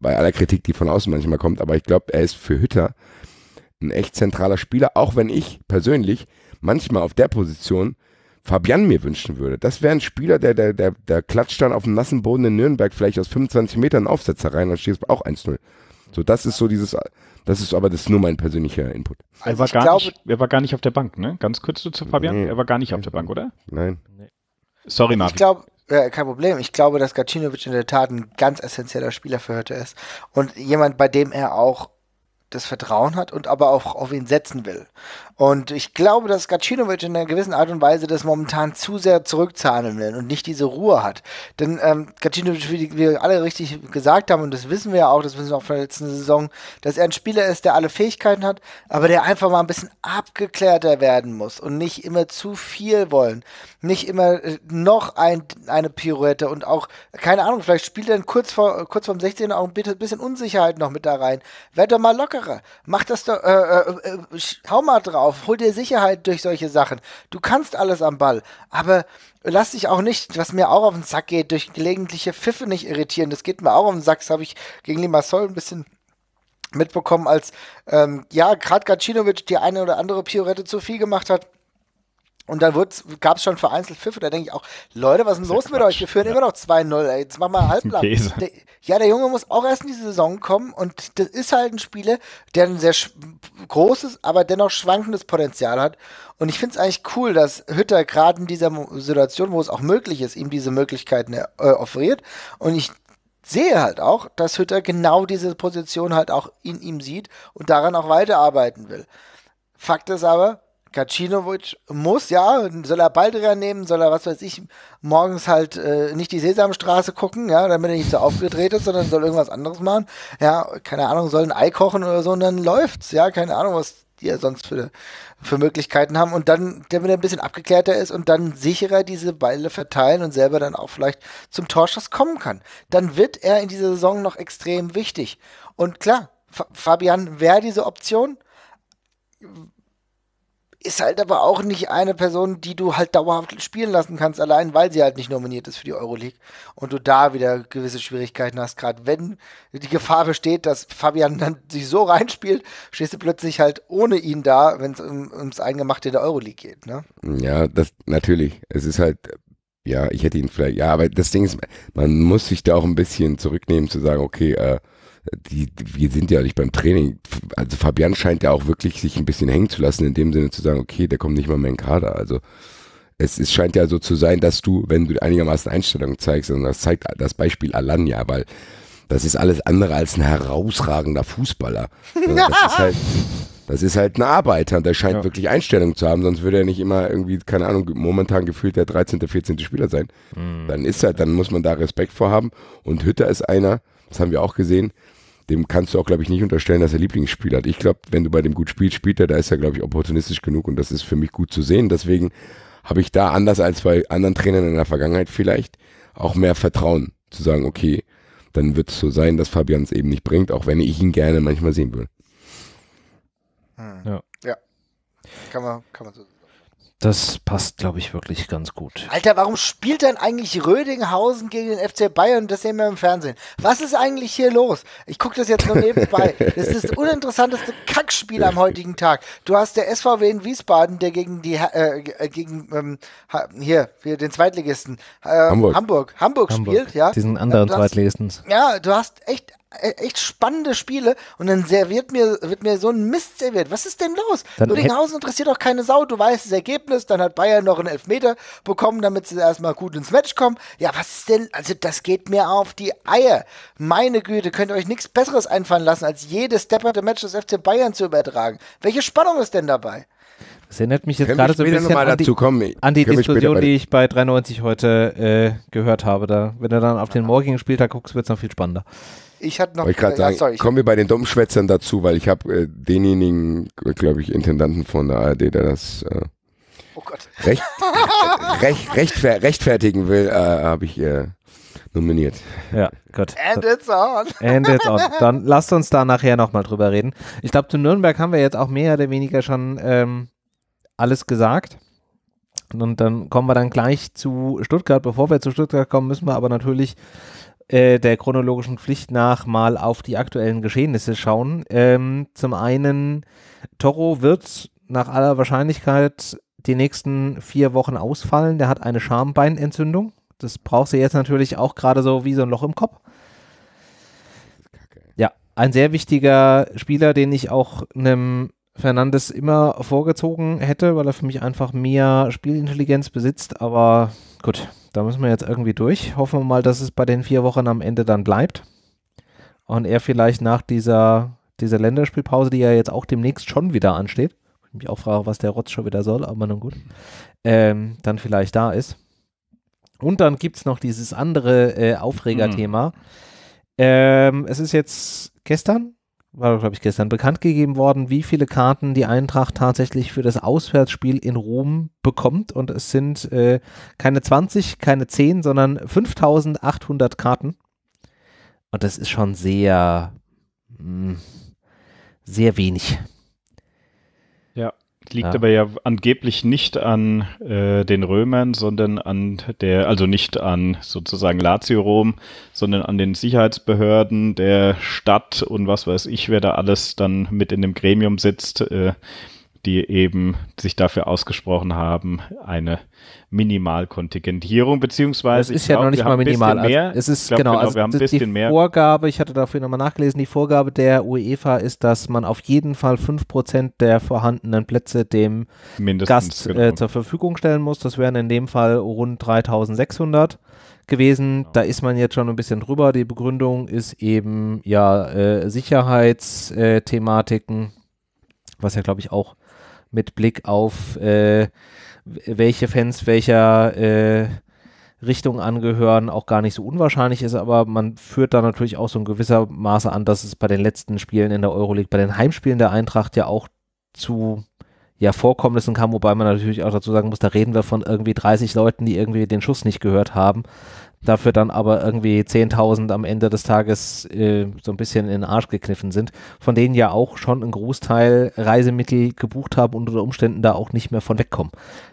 bei aller Kritik, die von außen manchmal kommt, aber ich glaube, er ist für Hütter ein echt zentraler Spieler, auch wenn ich persönlich manchmal auf der Position Fabian mir wünschen würde. Das wäre ein Spieler, der, der, der, der klatscht dann auf dem nassen Boden in Nürnberg vielleicht aus 25 Metern einen Aufsetzer rein und steht auch 1-0. So, das ist so dieses, das ist aber das ist nur mein persönlicher Input. Er also war, gar glaube, nicht, er war gar nicht auf der Bank, ne? Ganz kurz zu Fabian, nee, er war gar nicht auf der Bank, oder? Nein. Nee. Sorry, Marvin. Ich glaube, äh, kein Problem. Ich glaube, dass Gacinovic in der Tat ein ganz essentieller Spieler für Hörte ist und jemand, bei dem er auch das Vertrauen hat und aber auch auf ihn setzen will. Und ich glaube, dass Gacinovic in einer gewissen Art und Weise das momentan zu sehr zurückzahlen will und nicht diese Ruhe hat. Denn ähm, Gacinovic, wie wir alle richtig gesagt haben, und das wissen wir ja auch, das wissen wir auch von der letzten Saison, dass er ein Spieler ist, der alle Fähigkeiten hat, aber der einfach mal ein bisschen abgeklärter werden muss und nicht immer zu viel wollen. Nicht immer äh, noch ein, eine Pirouette und auch, keine Ahnung, vielleicht spielt er dann kurz vor kurz vorm 16. auch ein bisschen Unsicherheit noch mit da rein. Werd doch mal lockerer. Mach das doch, äh, äh, äh hau mal drauf auf, hol dir Sicherheit durch solche Sachen. Du kannst alles am Ball, aber lass dich auch nicht, was mir auch auf den Sack geht, durch gelegentliche Pfiffe nicht irritieren. Das geht mir auch auf den Sack. Das habe ich gegen Limassol ein bisschen mitbekommen, als ähm, ja, gerade Gacinovic die eine oder andere Piorette zu viel gemacht hat. Und dann gab es schon vereinzelt Pfiffe, da denke ich auch, Leute, was ist denn los mit euch? Wir führen ja. immer noch 2-0, ey, jetzt machen wir halblang. Ja, der Junge muss auch erst in die Saison kommen und das ist halt ein Spieler, der ein sehr großes, aber dennoch schwankendes Potenzial hat. Und ich finde es eigentlich cool, dass Hütter gerade in dieser Situation, wo es auch möglich ist, ihm diese Möglichkeiten äh, offeriert. Und ich sehe halt auch, dass Hütter genau diese Position halt auch in ihm sieht und daran auch weiterarbeiten will. Fakt ist aber, Kacinovic muss, ja, soll er Baldrian nehmen, soll er, was weiß ich, morgens halt äh, nicht die Sesamstraße gucken, ja, damit er nicht so aufgedreht ist, sondern soll irgendwas anderes machen, ja, keine Ahnung, soll ein Ei kochen oder so und dann läuft's, ja, keine Ahnung, was die ja sonst für, für Möglichkeiten haben und dann, damit er ein bisschen abgeklärter ist und dann sicherer diese Beile verteilen und selber dann auch vielleicht zum Torschuss kommen kann, dann wird er in dieser Saison noch extrem wichtig. Und klar, Fabian wäre diese Option, ist halt aber auch nicht eine Person, die du halt dauerhaft spielen lassen kannst, allein weil sie halt nicht nominiert ist für die Euroleague und du da wieder gewisse Schwierigkeiten hast, gerade wenn die Gefahr besteht, dass Fabian dann sich so reinspielt, stehst du plötzlich halt ohne ihn da, wenn es um, ums Eingemachte der Euroleague geht, ne? Ja, das natürlich. Es ist halt, ja, ich hätte ihn vielleicht, ja, aber das Ding ist, man muss sich da auch ein bisschen zurücknehmen zu sagen, okay, äh, die, wir sind ja nicht beim Training. Also Fabian scheint ja auch wirklich sich ein bisschen hängen zu lassen, in dem Sinne zu sagen, okay, der kommt nicht mal mehr in den Kader. Also es, es scheint ja so zu sein, dass du, wenn du einigermaßen Einstellungen zeigst, und das zeigt das Beispiel Alanya, weil das ist alles andere als ein herausragender Fußballer. Also das ist halt, das ist halt ein Arbeiter und der scheint ja. wirklich Einstellungen zu haben, sonst würde er nicht immer irgendwie, keine Ahnung, momentan gefühlt der 13., 14. Spieler sein. Mhm. Dann ist er, dann muss man da Respekt vor haben. Und Hütter ist einer, das haben wir auch gesehen, dem kannst du auch, glaube ich, nicht unterstellen, dass er Lieblingsspiel hat. Ich glaube, wenn du bei dem gut spielst, spielt er, da ist er, glaube ich, opportunistisch genug und das ist für mich gut zu sehen. Deswegen habe ich da anders als bei anderen Trainern in der Vergangenheit vielleicht auch mehr Vertrauen zu sagen, okay, dann wird es so sein, dass Fabian es eben nicht bringt, auch wenn ich ihn gerne manchmal sehen würde. Hm. Ja. ja. Kann man, kann man so sagen. Das passt, glaube ich, wirklich ganz gut. Alter, warum spielt dann eigentlich Rödinghausen gegen den FC Bayern? Das sehen wir im Fernsehen. Was ist eigentlich hier los? Ich gucke das jetzt nur nebenbei. das ist das uninteressanteste Kackspiel am heutigen Tag. Du hast der SVW in Wiesbaden, der gegen die äh, äh gegen ähm, hier, hier den Zweitligisten äh, Hamburg. Hamburg. Hamburg. Hamburg spielt, ja. Diesen äh, anderen hast, Zweitligisten. Ja, du hast echt E, echt spannende Spiele und dann serviert mir, wird mir so ein Mist serviert. Was ist denn los? Dann Ludinghausen interessiert doch keine Sau, du weißt das Ergebnis, dann hat Bayern noch einen Elfmeter bekommen, damit sie erstmal gut ins Match kommen. Ja, was ist denn, also das geht mir auf die Eier. Meine Güte, könnt ihr euch nichts Besseres einfallen lassen, als jedes depperte Match des FC Bayern zu übertragen. Welche Spannung ist denn dabei? Das erinnert mich jetzt Können gerade so ein bisschen an die, kommen, an die Diskussion, die ich bei 93 heute äh, gehört habe. Da, wenn du dann auf den morgigen Spieltag guckst, wird es noch viel spannender ich hatte noch. Ich gerade ja, sagen, kommen wir bei den Dummschwätzern dazu, weil ich habe äh, denjenigen, glaube ich, Intendanten von der ARD, der das äh, oh recht, recht, recht, rechtfertigen will, äh, habe ich äh, nominiert. Ja, gut. And it's on. And it's on. Dann lasst uns da nachher nochmal drüber reden. Ich glaube, zu Nürnberg haben wir jetzt auch mehr oder weniger schon ähm, alles gesagt. Und dann kommen wir dann gleich zu Stuttgart. Bevor wir zu Stuttgart kommen, müssen wir aber natürlich äh, der chronologischen Pflicht nach mal auf die aktuellen Geschehnisse schauen. Ähm, zum einen, Toro wird nach aller Wahrscheinlichkeit die nächsten vier Wochen ausfallen. Der hat eine Schambeinentzündung. Das brauchst du jetzt natürlich auch gerade so wie so ein Loch im Kopf. Ja, ein sehr wichtiger Spieler, den ich auch einem Fernandes immer vorgezogen hätte, weil er für mich einfach mehr Spielintelligenz besitzt. Aber gut, da müssen wir jetzt irgendwie durch. Hoffen wir mal, dass es bei den vier Wochen am Ende dann bleibt. Und er vielleicht nach dieser, dieser Länderspielpause, die ja jetzt auch demnächst schon wieder ansteht, ich mich auch frage, was der Rotz schon wieder soll, aber nun gut, ähm, dann vielleicht da ist. Und dann gibt es noch dieses andere äh, Aufregerthema. Mhm. Ähm, es ist jetzt gestern, war, glaube ich, gestern bekannt gegeben worden, wie viele Karten die Eintracht tatsächlich für das Auswärtsspiel in Rom bekommt. Und es sind äh, keine 20, keine 10, sondern 5800 Karten. Und das ist schon sehr, mh, hm, sehr wenig. Ja liegt ja. aber ja angeblich nicht an äh, den Römern, sondern an der, also nicht an sozusagen Lazio Rom, sondern an den Sicherheitsbehörden der Stadt und was weiß ich, wer da alles dann mit in dem Gremium sitzt. Äh, die eben sich dafür ausgesprochen haben, eine Minimalkontingentierung, beziehungsweise. Also, es ist ja glaub, noch nicht mal minimal. Mehr, es ist glaub, genau, genau, also wir haben ein bisschen die mehr. Vorgabe, ich hatte dafür nochmal nachgelesen, die Vorgabe der UEFA ist, dass man auf jeden Fall 5% der vorhandenen Plätze dem Mindestens, Gast äh, genau. äh, zur Verfügung stellen muss. Das wären in dem Fall rund 3600 gewesen. Genau. Da ist man jetzt schon ein bisschen drüber. Die Begründung ist eben ja äh, Sicherheitsthematiken, was ja glaube ich auch mit Blick auf äh, welche Fans welcher äh, Richtung angehören, auch gar nicht so unwahrscheinlich ist, aber man führt da natürlich auch so ein gewisser Maße an, dass es bei den letzten Spielen in der Euroleague, bei den Heimspielen der Eintracht ja auch zu ja, Vorkommnissen kam, wobei man natürlich auch dazu sagen muss, da reden wir von irgendwie 30 Leuten, die irgendwie den Schuss nicht gehört haben dafür dann aber irgendwie 10.000 am Ende des Tages äh, so ein bisschen in den Arsch gekniffen sind, von denen ja auch schon ein Großteil Reisemittel gebucht haben und unter Umständen da auch nicht mehr von wegkommen.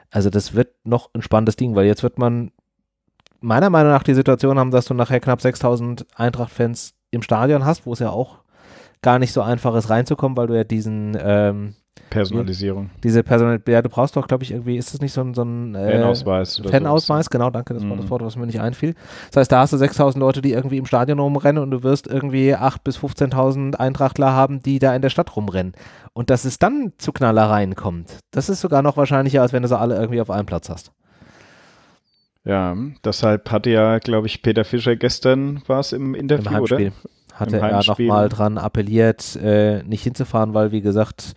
Also das wird noch ein spannendes Ding, weil jetzt wird man meiner Meinung nach die Situation haben, dass du nachher knapp 6.000 Eintracht-Fans im Stadion hast, wo es ja auch gar nicht so einfach ist reinzukommen, weil du ja diesen ähm, Personalisierung. Hm. Diese Personal, ja, du brauchst doch, glaube ich, irgendwie, ist das nicht so ein, so ein äh, Fanausweis? Fanausweis, genau, danke, das war das hm. Wort, was mir nicht einfiel. Das heißt, da hast du 6000 Leute, die irgendwie im Stadion rumrennen und du wirst irgendwie 8.000 bis 15.000 Eintrachtler haben, die da in der Stadt rumrennen. Und dass es dann zu Knallereien kommt, das ist sogar noch wahrscheinlicher, als wenn du sie alle irgendwie auf einem Platz hast. Ja, deshalb hatte ja, glaube ich, Peter Fischer gestern, war es im Interview, Im Heimspiel. oder? Hatte Im er nochmal dran appelliert, äh, nicht hinzufahren, weil, wie gesagt,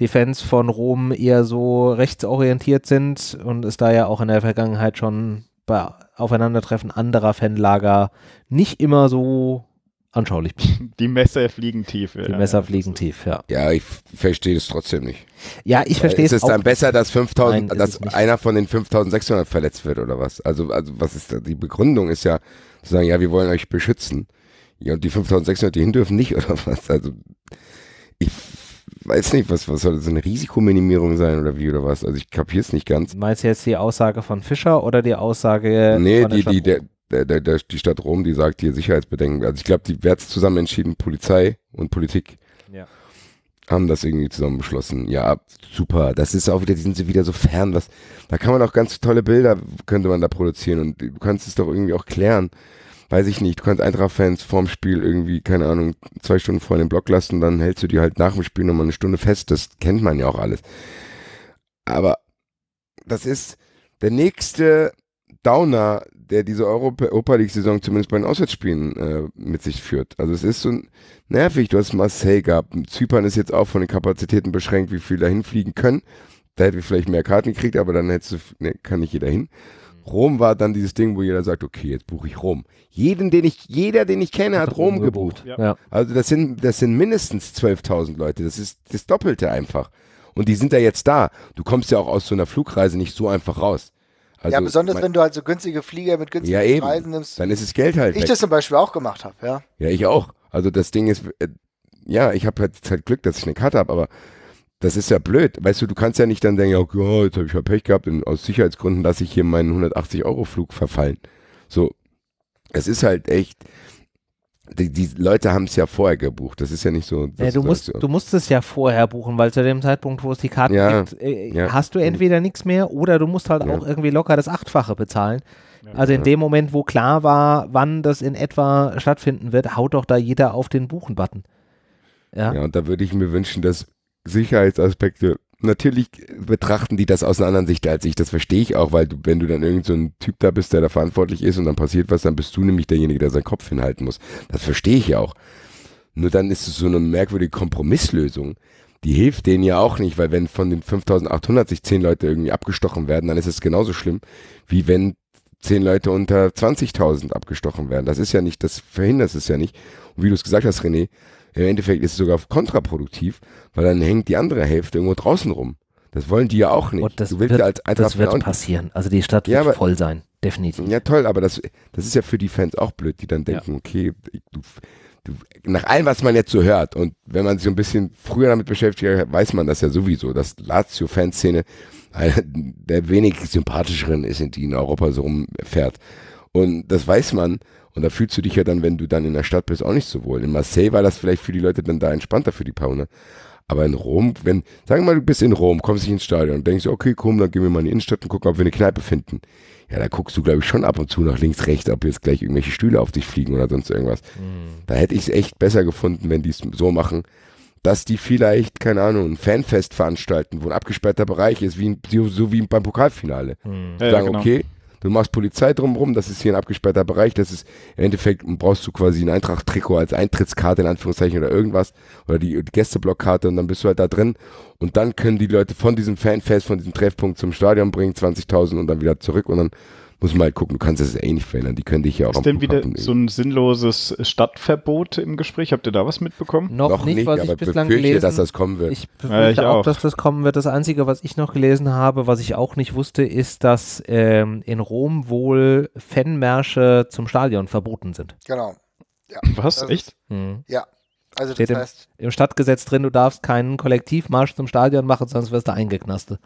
die Fans von Rom eher so rechtsorientiert sind und es da ja auch in der Vergangenheit schon bei Aufeinandertreffen anderer Fanlager nicht immer so anschaulich Die Messer fliegen tief. Die ja, Messer ja. fliegen tief, ja. Ja, ich verstehe es trotzdem nicht. Ja, ich verstehe es auch. Ist es dann besser, dass 5000, Nein, dass einer von den 5600 verletzt wird oder was? Also, also was ist da? Die Begründung ist ja zu sagen, ja, wir wollen euch beschützen. Ja, und die 5600, die hin dürfen nicht oder was? Also, ich weiß nicht, was, was soll das, eine Risikominimierung sein oder wie oder was? Also ich kapiere es nicht ganz. Meinst du jetzt die Aussage von Fischer oder die Aussage Nee, die, die, der, der, der, der, die Stadt Rom, die sagt hier Sicherheitsbedenken. Also ich glaube, die werden zusammen entschieden, Polizei und Politik. Ja. Haben das irgendwie zusammen beschlossen. Ja, super. Das ist auch wieder, die sind sie wieder so fern. Was, da kann man auch ganz tolle Bilder, könnte man da produzieren und du kannst es doch irgendwie auch klären weiß ich nicht, du kannst Eintracht-Fans vorm Spiel irgendwie, keine Ahnung, zwei Stunden vor den Block lassen, dann hältst du die halt nach dem Spiel nochmal eine Stunde fest. Das kennt man ja auch alles. Aber das ist der nächste Downer, der diese Europa League-Saison zumindest bei den Auswärtsspielen äh, mit sich führt. Also es ist so nervig. Du hast Marseille gehabt. Zypern ist jetzt auch von den Kapazitäten beschränkt, wie viel dahin fliegen können. Da hätte ich vielleicht mehr Karten gekriegt, aber dann hättest du, ne, kann nicht jeder hin. Rom war dann dieses Ding, wo jeder sagt, okay, jetzt buche ich Rom. Jeden, den ich, jeder, den ich kenne, hat, hat Rom, Rom gebucht. gebucht. Ja. Also das sind, das sind mindestens 12.000 Leute. Das ist das Doppelte einfach. Und die sind da jetzt da. Du kommst ja auch aus so einer Flugreise nicht so einfach raus. Also ja, besonders mein, wenn du halt so günstige Flieger mit günstigen ja, Preisen nimmst. Dann ist es Geld halt. Ich weg. das zum Beispiel auch gemacht habe, ja. Ja, ich auch. Also das Ding ist, äh, ja, ich habe halt, halt Glück, dass ich eine Karte habe, aber das ist ja blöd. Weißt du, du kannst ja nicht dann denken, oh, jetzt habe ich ja Pech gehabt und aus Sicherheitsgründen lasse ich hier meinen 180-Euro-Flug verfallen. So, es ist halt echt, die, die, Leute haben es ja vorher gebucht. Das ist ja nicht so. Ja, du, musst, du musst es ja vorher buchen, weil zu dem Zeitpunkt, wo es die Karte ja, gibt, äh, ja. hast du entweder nichts mehr oder du musst halt auch irgendwie locker das Achtfache bezahlen. Also in dem Moment, wo klar war, wann das in etwa stattfinden wird, haut doch da jeder auf den Buchen-Button. Ja. und da würde ich mir wünschen, dass Sicherheitsaspekte. Natürlich betrachten die das aus einer anderen Sicht als ich. Das verstehe ich auch, weil du, wenn du dann irgend so ein Typ da bist, der da verantwortlich ist und dann passiert was, dann bist du nämlich derjenige, der seinen Kopf hinhalten muss. Das verstehe ich ja auch. Nur dann ist es so eine merkwürdige Kompromisslösung. Die hilft denen ja auch nicht, weil wenn von den 5800 sich 10 Leute irgendwie abgestochen werden, dann ist es genauso schlimm, wie wenn 10 Leute unter 20.000 abgestochen werden. Das ist ja nicht, das verhindert es ja nicht. Und wie du es gesagt hast, René, im Endeffekt ist es sogar kontraproduktiv, weil dann hängt die andere Hälfte irgendwo draußen rum. Das wollen die ja auch nicht. Und das du willst wird, ja als Eintracht das wird passieren. Also die Stadt wird ja, aber, voll sein, definitiv. Ja toll, aber das, das ist ja für die Fans auch blöd, die dann denken, ja. okay, du, du, nach allem, was man jetzt so hört und wenn man sich ein bisschen früher damit beschäftigt, weiß man das ja sowieso, dass Lazio-Fanszene eine der wenig sympathischeren ist, die in Europa so rumfährt. Und das weiß man. Und da fühlst du dich ja dann, wenn du dann in der Stadt bist, auch nicht so wohl. In Marseille war das vielleicht für die Leute dann da entspannter für die Pauner. Aber in Rom, wenn, sagen wir mal, du bist in Rom, kommst nicht ins Stadion und denkst, okay, komm, dann gehen wir mal in die Innenstadt und gucken, ob wir eine Kneipe finden. Ja, da guckst du, glaube ich, schon ab und zu nach links, rechts, ob jetzt gleich irgendwelche Stühle auf dich fliegen oder sonst irgendwas. Mhm. Da hätte ich es echt besser gefunden, wenn die es so machen, dass die vielleicht, keine Ahnung, ein Fanfest veranstalten, wo ein abgesperrter Bereich ist, wie ein, so wie beim Pokalfinale. Mhm. Ja, Sagen, ja, genau. okay, du machst Polizei drumherum, das ist hier ein abgesperrter Bereich, das ist im Endeffekt brauchst du quasi ein Eintracht-Trikot als Eintrittskarte in Anführungszeichen oder irgendwas oder die, Gästeblockkarte und dann bist du halt da drin und dann können die Leute von diesem Fanfest, von diesem Treffpunkt zum Stadion bringen, 20.000 und dann wieder zurück und dann muss mal gucken, du kannst es eh nicht verändern. Die können dich ja auch Ist denn wieder so ein sinnloses Stadtverbot im Gespräch? Habt ihr da was mitbekommen? Noch, noch nicht, nicht, was ich bislang gelesen habe. dass das kommen wird. Ich befürchte ja, ich auch, dass das kommen wird. Das Einzige, was ich noch gelesen habe, was ich auch nicht wusste, ist, dass ähm, in Rom wohl Fanmärsche zum Stadion verboten sind. Genau. Ja, was? Echt? Ist, mhm. ja. Also Steht das heißt, im, im Stadtgesetz drin, du darfst keinen Kollektivmarsch zum Stadion machen, sonst wirst du eingeknastet.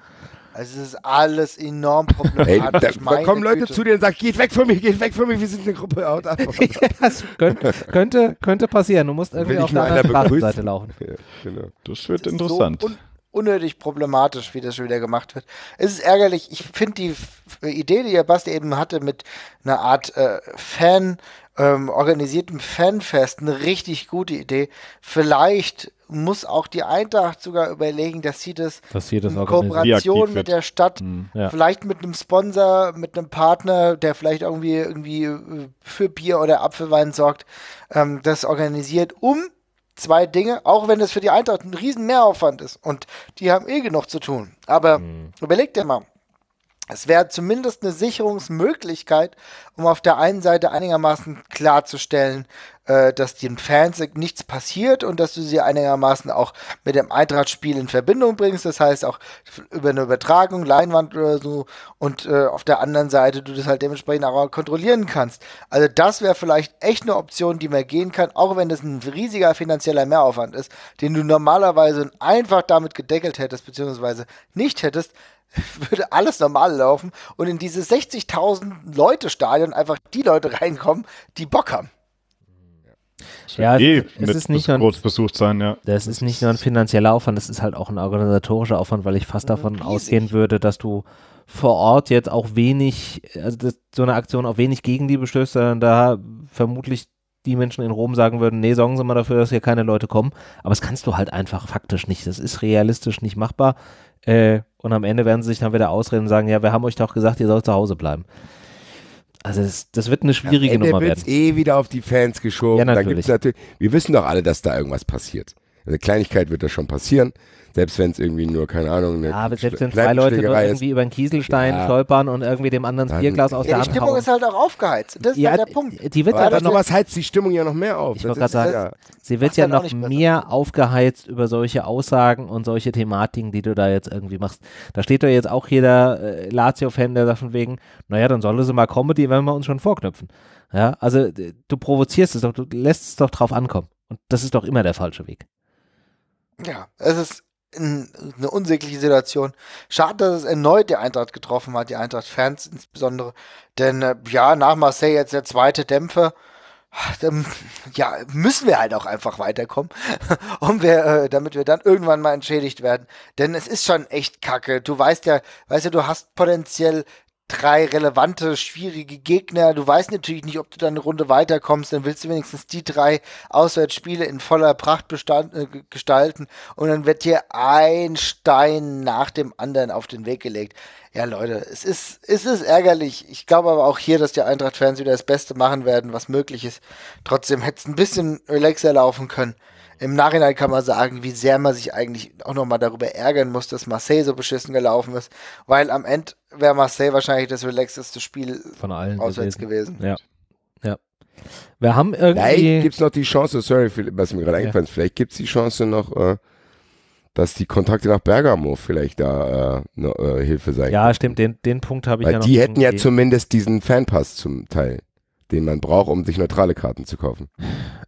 Also es ist alles enorm problematisch. Hey, da, da kommen Leute Güte. zu dir und sagen, geht weg von mir, geht weg von mir, wir sind eine Gruppe. ja, das könnte, könnte, könnte passieren. Du musst irgendwie auf der anderen Straßenseite laufen. Ja, genau. Das wird das interessant. So un unnötig problematisch, wie das schon wieder gemacht wird. Es ist ärgerlich. Ich finde die Idee, die der Basti eben hatte, mit einer Art äh, Fan, ähm, organisiertem Fanfest, eine richtig gute Idee. Vielleicht muss auch die Eintracht sogar überlegen, dass sie das, dass sie das in Kooperation mit der Stadt, hm, ja. vielleicht mit einem Sponsor, mit einem Partner, der vielleicht irgendwie, irgendwie äh, für Bier oder Apfelwein sorgt, ähm, das organisiert, um zwei Dinge, auch wenn das für die Eintracht ein riesen Mehraufwand ist. Und die haben eh genug zu tun. Aber mhm. überleg dir mal, es wäre zumindest eine Sicherungsmöglichkeit, um auf der einen Seite einigermaßen klarzustellen, äh, dass den Fans nichts passiert und dass du sie einigermaßen auch mit dem Eintracht-Spiel in Verbindung bringst. Das heißt auch über eine Übertragung, Leinwand oder so. Und äh, auf der anderen Seite du das halt dementsprechend auch kontrollieren kannst. Also das wäre vielleicht echt eine Option, die man gehen kann, auch wenn das ein riesiger finanzieller Mehraufwand ist, den du normalerweise einfach damit gedeckelt hättest, beziehungsweise nicht hättest, würde alles normal laufen und in dieses 60.000 Leute Stadion einfach die Leute reinkommen, die Bock haben. Ja, eh es, es ist nicht nur groß versucht sein, ja. Das, das ist nicht nur ein finanzieller Aufwand, das ist halt auch ein organisatorischer Aufwand, weil ich fast äh, davon riesig. ausgehen würde, dass du vor Ort jetzt auch wenig, also das, so eine Aktion auch wenig gegen die bestößt, sondern da vermutlich die Menschen in Rom sagen würden, nee, sorgen Sie mal dafür, dass hier keine Leute kommen. Aber das kannst du halt einfach faktisch nicht. Das ist realistisch nicht machbar. Äh, und am Ende werden sie sich dann wieder ausreden und sagen, ja, wir haben euch doch gesagt, ihr sollt zu Hause bleiben. Also das, das, wird eine schwierige Nummer werden. wird eh wieder auf die Fans geschoben. Ja, natürlich. natürlich. Wir wissen doch alle, dass da irgendwas passiert. Eine also Kleinigkeit wird da schon passieren. Selbst wenn es irgendwie nur, keine Ahnung, eine Ja, aber selbst wenn zwei Leute nur irgendwie über einen Kieselstein Ja. stolpern und irgendwie dem anderen das Bierglas aus Ja, der die Stimmung hauen. ist halt auch aufgeheizt. Das ist ja, halt der Punkt. Die wird ja, Aber dann noch, was heizt die Stimmung ja noch mehr auf. Ich wollte Das gerade sagen, sie wird ja halt noch mehr aufgeheizt über solche Aussagen und solche Thematiken, die du da jetzt irgendwie machst. Da steht doch jetzt auch jeder äh, Lazio-Fan, der sagt von wegen, naja, dann solle sie mal Comedy, wenn wir uns schon vorknüpfen. Ja, also du provozierst es doch, du lässt es doch drauf ankommen. Und das ist doch immer der falsche Weg. Ja, es ist eine unsägliche Situation. Schade, dass es erneut die Eintracht getroffen hat, die Eintracht-Fans insbesondere. Denn äh, ja, nach Marseille jetzt der zweite Dämpfer. Dann, ja, müssen wir halt auch einfach weiterkommen, um wir, äh, damit wir dann irgendwann mal entschädigt werden. Denn es ist schon echt kacke. Du weißt ja, weißt ja, du hast potenziell drei relevante, schwierige Gegner. Du weißt natürlich nicht, ob du dann eine Runde weiterkommst. Dann willst du wenigstens die drei Auswärtsspiele in voller Pracht bestand, äh, gestalten. Und dann wird dir ein Stein nach dem anderen auf den Weg gelegt. Ja, Leute, es ist, es ist ärgerlich. Ich glaube aber auch hier, dass die Eintracht-Fans wieder das Beste machen werden, was möglich ist. Trotzdem hätte es ein bisschen relaxer laufen können im Nachhinein kann man sagen, wie sehr man sich eigentlich auch nochmal darüber ärgern muss, dass Marseille so beschissen gelaufen ist, weil am Ende wäre Marseille wahrscheinlich das relaxteste Spiel von allen auswärts gewesen. gewesen. Ja. ja. Wir haben irgendwie. Vielleicht gibt es noch die Chance, sorry, was mir gerade ja. einfällt, vielleicht gibt es die Chance noch. Äh, dass die Kontakte nach Bergamo vielleicht da äh, äh Hilfe sein. Ja, stimmt, den, den Punkt habe ich Weil ja noch. Die hätten ja zumindest diesen Fanpass zum Teil, den man braucht, um sich neutrale Karten zu kaufen.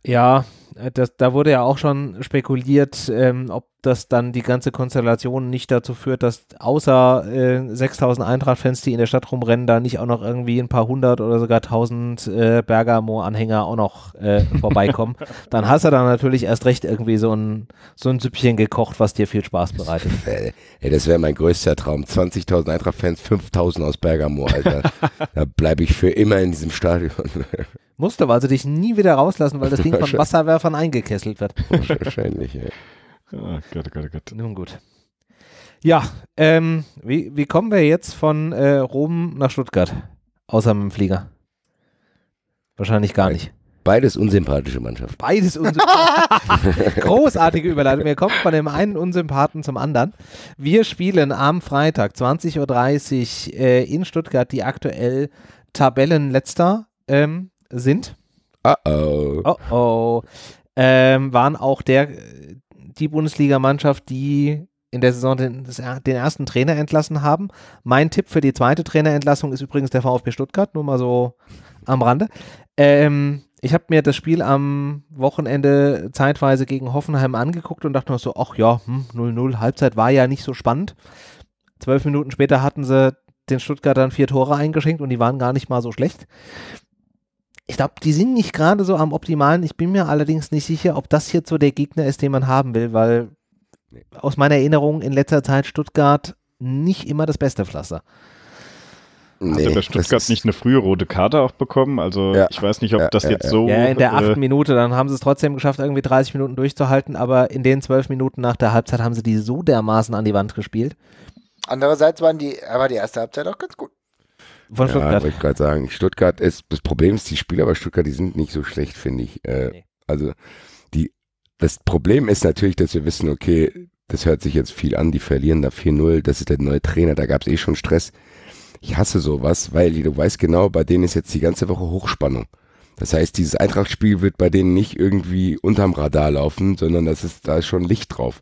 Ja, äh, das, da wurde ja auch schon spekuliert, ähm, ob das dann die ganze Konstellation nicht dazu führt, dass außer äh, 6000 Eintracht-Fans, die in der Stadt rumrennen, da nicht auch noch irgendwie ein paar hundert oder sogar tausend äh, Bergamo-Anhänger auch noch äh, vorbeikommen. dann hast du da natürlich erst recht irgendwie so ein, so ein Süppchen gekocht, was dir viel Spaß bereitet. Äh, ey, das wäre mein größter Traum. 20.000 Eintracht-Fans, 5000 aus Bergamo, Alter. da bleibe ich für immer in diesem Stadion. Musst du also dich nie wieder rauslassen, weil das Ding von Wasserwerfern eingekesselt wird. Wahrscheinlich, ey. Oh ah, Gott, oh Gott, oh Gott. Nun gut. Ja, ähm, wie, wie kommen wir jetzt von äh, Rom nach Stuttgart? Außer mit dem Flieger. Wahrscheinlich gar nicht. Beides unsympathische Mannschaft. Beides unsympathische. Großartige Überleitung. Wir kommen von dem einen Unsympathen zum anderen. Wir spielen am Freitag 20.30 Uhr äh, in Stuttgart die aktuell Tabellenletzter ähm, sind. Uh oh. Oh oh. Ähm, waren auch der, die Bundesligamannschaft, die in der Saison den, den, ersten Trainer entlassen haben. Mein Tipp für die zweite Trainerentlassung ist übrigens der VfB Stuttgart, nur mal so am Rande. Ähm, ich habe mir das Spiel am Wochenende zeitweise gegen Hoffenheim angeguckt und dachte mir so, ach ja, 0-0, hm, Halbzeit war ja nicht so spannend. Zwölf Minuten später hatten sie den Stuttgartern vier Tore eingeschenkt und die waren gar nicht mal so schlecht. Ich glaube, die sind nicht gerade so am optimalen. Ich bin mir allerdings nicht sicher, ob das jetzt so der Gegner ist, den man haben will, weil aus meiner Erinnerung in letzter Zeit Stuttgart nicht immer das beste Pflaster. Nee, Hatte bei Stuttgart nicht eine frühe rote Karte auch bekommen? Also ja, ich weiß nicht, ob ja, das ja, jetzt so. Ja, in der äh, achten äh, Minute, dann haben sie es trotzdem geschafft, irgendwie 30 Minuten durchzuhalten, aber in den zwölf Minuten nach der Halbzeit haben sie die so dermaßen an die Wand gespielt. Andererseits waren die, aber die erste Halbzeit auch ganz gut. Von ja, Stuttgart. wollte ich gerade sagen. Stuttgart ist, das Problem ist, die Spieler bei Stuttgart, die sind nicht so schlecht, finde ich. Äh, nee. Also, die, das Problem ist natürlich, dass wir wissen, okay, das hört sich jetzt viel an, die verlieren da 4-0, das ist der neue Trainer, da gab es eh schon Stress. Ich hasse sowas, weil du weißt genau, bei denen ist jetzt die ganze Woche Hochspannung. Das heißt, dieses Eintracht-Spiel wird bei denen nicht irgendwie unterm Radar laufen, sondern das ist, da ist schon Licht drauf.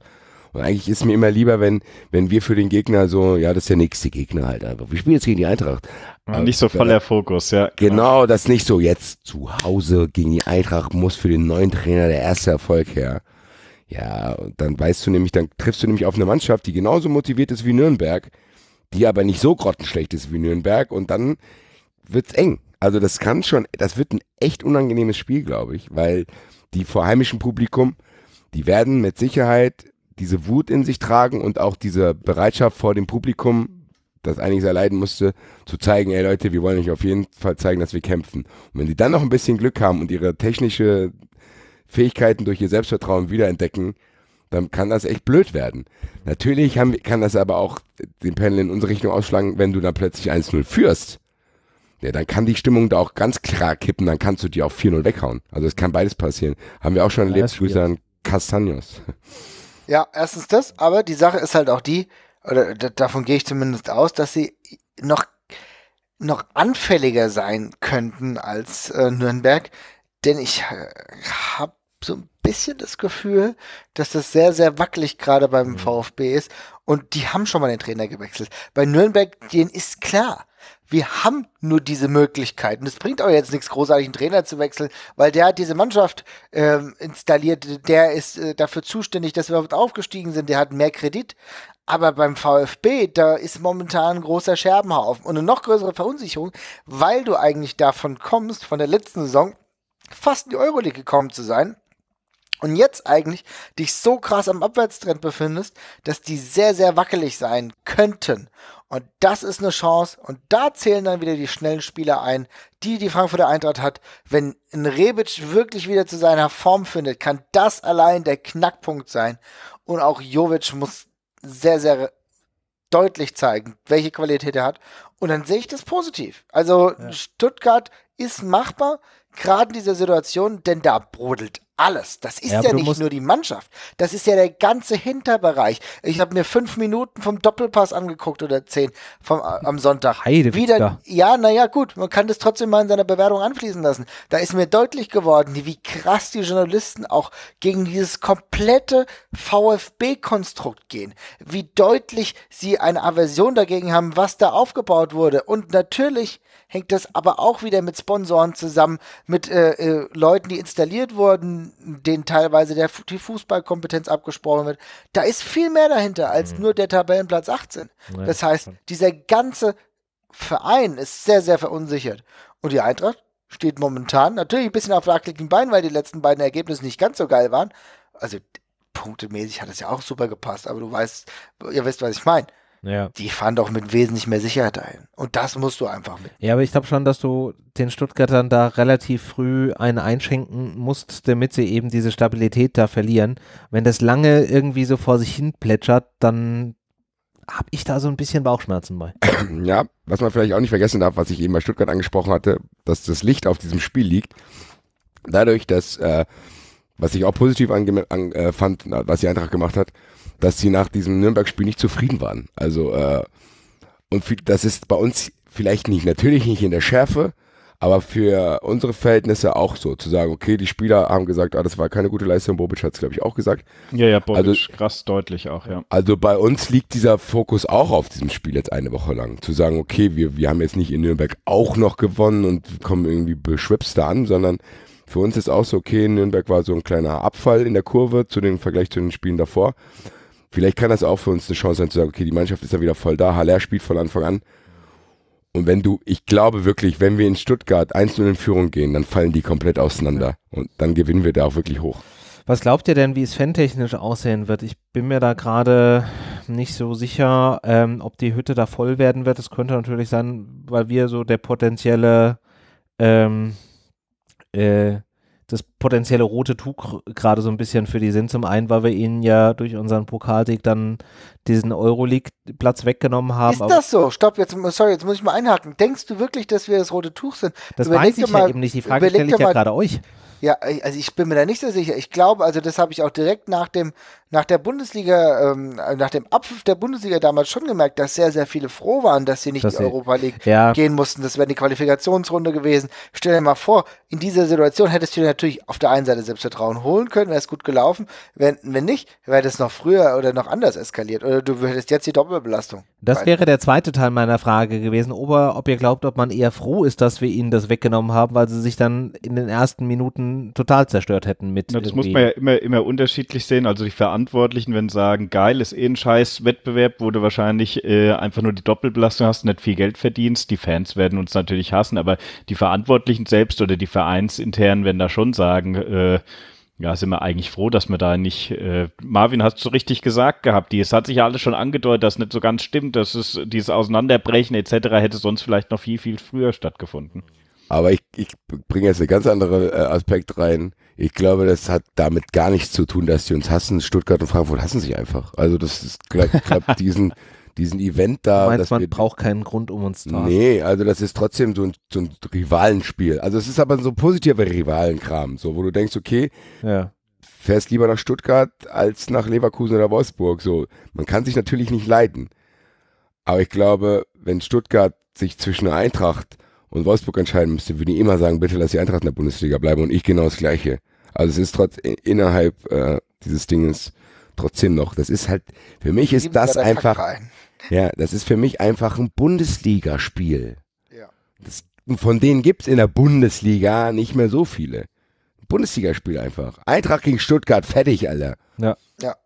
Und eigentlich ist mir immer lieber, wenn, wenn wir für den Gegner so, ja, das ist der nächste Gegner halt einfach. Wir spielen jetzt gegen die Eintracht. Und nicht so voller Fokus, ja. Genau. genau, das nicht so jetzt zu Hause gegen die Eintracht muss für den neuen Trainer der erste Erfolg her. Ja, und dann weißt du nämlich, dann triffst du nämlich auf eine Mannschaft, die genauso motiviert ist wie Nürnberg, die aber nicht so grottenschlecht ist wie Nürnberg und dann wird's eng. Also das kann schon, das wird ein echt unangenehmes Spiel, glaube ich, weil die vorheimischen Publikum, die werden mit Sicherheit diese Wut in sich tragen und auch diese Bereitschaft vor dem Publikum das einiges erleiden musste, zu zeigen, ey Leute, wir wollen euch auf jeden Fall zeigen, dass wir kämpfen. Und wenn sie dann noch ein bisschen Glück haben und ihre technische Fähigkeiten durch ihr Selbstvertrauen wiederentdecken, dann kann das echt blöd werden. Natürlich haben, kann das aber auch den Panel in unsere Richtung ausschlagen, wenn du dann plötzlich 1-0 führst. Ja, dann kann die Stimmung da auch ganz klar kippen, dann kannst du die auch 4-0 weghauen. Also es kann beides passieren. Haben wir auch schon erlebt, ja, Grüße an Castaños. Ja, erstens das, aber die Sache ist halt auch die, oder davon gehe ich zumindest aus, dass sie noch, noch anfälliger sein könnten als äh, Nürnberg, denn ich äh, habe so ein bisschen das Gefühl, dass das sehr, sehr wackelig gerade beim mhm. VfB ist und die haben schon mal den Trainer gewechselt. Bei Nürnberg, denen ist klar, wir haben nur diese Möglichkeiten. Es bringt auch jetzt nichts, großartig einen Trainer zu wechseln, weil der hat diese Mannschaft ähm, installiert, der ist äh, dafür zuständig, dass wir überhaupt aufgestiegen sind, der hat mehr Kredit. Aber beim VfB, da ist momentan ein großer Scherbenhaufen und eine noch größere Verunsicherung, weil du eigentlich davon kommst, von der letzten Saison fast in die Euroleague gekommen zu sein und jetzt eigentlich dich so krass am Abwärtstrend befindest, dass die sehr, sehr wackelig sein könnten. Und das ist eine Chance. Und da zählen dann wieder die schnellen Spieler ein, die die Frankfurter Eintracht hat. Wenn ein Rebic wirklich wieder zu seiner Form findet, kann das allein der Knackpunkt sein. Und auch Jovic muss sehr, sehr deutlich zeigen, welche Qualität er hat. Und dann sehe ich das positiv. Also ja. Stuttgart ist machbar gerade in dieser Situation, denn da brodelt alles. Das ist ja, ja nicht nur die Mannschaft, das ist ja der ganze Hinterbereich. Ich habe mir fünf Minuten vom Doppelpass angeguckt oder zehn vom, äh, am Sonntag. Heide Wieder, ja, naja, gut, man kann das trotzdem mal in seiner Bewertung anfließen lassen. Da ist mir deutlich geworden, wie krass die Journalisten auch gegen dieses komplette VfB-Konstrukt gehen. Wie deutlich sie eine Aversion dagegen haben, was da aufgebaut wurde. Und natürlich hängt das aber auch wieder mit Sponsoren zusammen, mit äh, äh, Leuten, die installiert wurden, denen teilweise der, die Fußballkompetenz abgesprochen wird. Da ist viel mehr dahinter als mhm. nur der Tabellenplatz 18. Nein. Das heißt, dieser ganze Verein ist sehr, sehr verunsichert. Und die Eintracht steht momentan natürlich ein bisschen auf wackeligen Beinen, weil die letzten beiden Ergebnisse nicht ganz so geil waren. Also punktemäßig hat es ja auch super gepasst, aber du weißt, ihr wisst, was ich meine. Ja. Die fahren doch mit wesentlich mehr Sicherheit ein. Und das musst du einfach mit. Ja, aber ich glaube schon, dass du den Stuttgartern da relativ früh einen einschenken musst, damit sie eben diese Stabilität da verlieren. Wenn das lange irgendwie so vor sich hin plätschert, dann habe ich da so ein bisschen Bauchschmerzen bei. Ja, was man vielleicht auch nicht vergessen darf, was ich eben bei Stuttgart angesprochen hatte, dass das Licht auf diesem Spiel liegt. Dadurch, dass, äh, was ich auch positiv ange an, äh, fand, was die Eintracht gemacht hat, dass sie nach diesem Nürnberg-Spiel nicht zufrieden waren. Also, äh, und das ist bei uns vielleicht nicht, natürlich nicht in der Schärfe, aber für unsere Verhältnisse auch so, zu sagen, okay, die Spieler haben gesagt, ah, das war keine gute Leistung, Bobic hat es, glaube ich, auch gesagt. Ja, ja, Bobic, also, krass deutlich auch, ja. Also bei uns liegt dieser Fokus auch auf diesem Spiel jetzt eine Woche lang, zu sagen, okay, wir, wir haben jetzt nicht in Nürnberg auch noch gewonnen und kommen irgendwie beschwipst da an, sondern für uns ist auch so, okay, Nürnberg war so ein kleiner Abfall in der Kurve zu dem Vergleich zu den Spielen davor. Vielleicht kann das auch für uns eine Chance sein, zu sagen, okay, die Mannschaft ist ja wieder voll da, Haller spielt von Anfang an. Und wenn du, ich glaube wirklich, wenn wir in Stuttgart einzeln in Führung gehen, dann fallen die komplett auseinander. Und dann gewinnen wir da auch wirklich hoch. Was glaubt ihr denn, wie es fantechnisch aussehen wird? Ich bin mir da gerade nicht so sicher, ähm, ob die Hütte da voll werden wird. Es könnte natürlich sein, weil wir so der potenzielle ähm, äh, das potenzielle rote Tuch gerade so ein bisschen für die sind. Zum einen, weil wir ihnen ja durch unseren Pokalsieg dann diesen Euroleague-Platz weggenommen haben. Ist das so? Stopp, jetzt, sorry, jetzt muss ich mal einhaken. Denkst du wirklich, dass wir das rote Tuch sind? Das überleg weiß ich mal, ja eben nicht. Die Frage stelle ich ja gerade euch. Ja, also ich bin mir da nicht so sicher. Ich glaube, also das habe ich auch direkt nach dem nach der Bundesliga, ähm, äh, nach dem Abpfiff der Bundesliga damals schon gemerkt, dass sehr, sehr viele froh waren, dass sie nicht dass in die Europa League ja. gehen mussten. Das wäre die Qualifikationsrunde gewesen. Stell dir mal vor, in dieser Situation hättest du dir natürlich auf der einen Seite Selbstvertrauen holen können, wäre es gut gelaufen. Wenn, wenn nicht, wäre das noch früher oder noch anders eskaliert. Oder du hättest jetzt die Doppelbelastung. Das Weil wäre der zweite Teil meiner Frage gewesen, Ober, ob ihr glaubt, ob man eher froh ist, dass wir ihnen das weggenommen haben, weil sie sich dann in den ersten Minuten total zerstört hätten mit. Ja, das irgendwie. muss man ja immer, immer unterschiedlich sehen. Also die Veranlagung Verantwortlichen, wenn sie sagen, geil, ist eh ein scheiß Wettbewerb, wo du wahrscheinlich äh, einfach nur die Doppelbelastung hast, nicht viel Geld verdienst. Die Fans werden uns natürlich hassen, aber die Verantwortlichen selbst oder die Vereinsinternen werden da schon sagen, äh, ja, sind wir eigentlich froh, dass wir da nicht. Äh, Marvin hast du richtig gesagt gehabt. Die, es hat sich ja alles schon angedeutet, dass es nicht so ganz stimmt, dass es dieses Auseinanderbrechen etc. hätte sonst vielleicht noch viel, viel früher stattgefunden. Aber ich, ich bringe jetzt einen ganz anderen äh, Aspekt rein. Ich glaube, das hat damit gar nichts zu tun, dass sie uns hassen. Stuttgart und Frankfurt hassen sich einfach. Also das ist, glaube glaub, diesen, diesen Event da. Du meinst, man wir, braucht keinen Grund, um uns zu hassen. Nee, also das ist trotzdem so ein, so ein Rivalenspiel. Also es ist aber so ein positiver Rivalenkram, so, wo du denkst, okay, ja. fährst lieber nach Stuttgart als nach Leverkusen oder Wolfsburg. So, man kann sich natürlich nicht leiden. Aber ich glaube, wenn Stuttgart sich zwischen Eintracht und Wolfsburg entscheiden müsste, würde ich immer sagen, bitte lass die Eintracht in der Bundesliga bleiben und ich genau das Gleiche. Also es ist trotz innerhalb äh, dieses Dinges trotzdem noch. Das ist halt für mich ist das einfach. Kackrein. Ja, das ist für mich einfach ein Bundesligaspiel. Ja. Das, von denen gibt's in der Bundesliga nicht mehr so viele. Bundesligaspiel einfach. Eintracht gegen Stuttgart, fertig, Alter. Ja. Ja.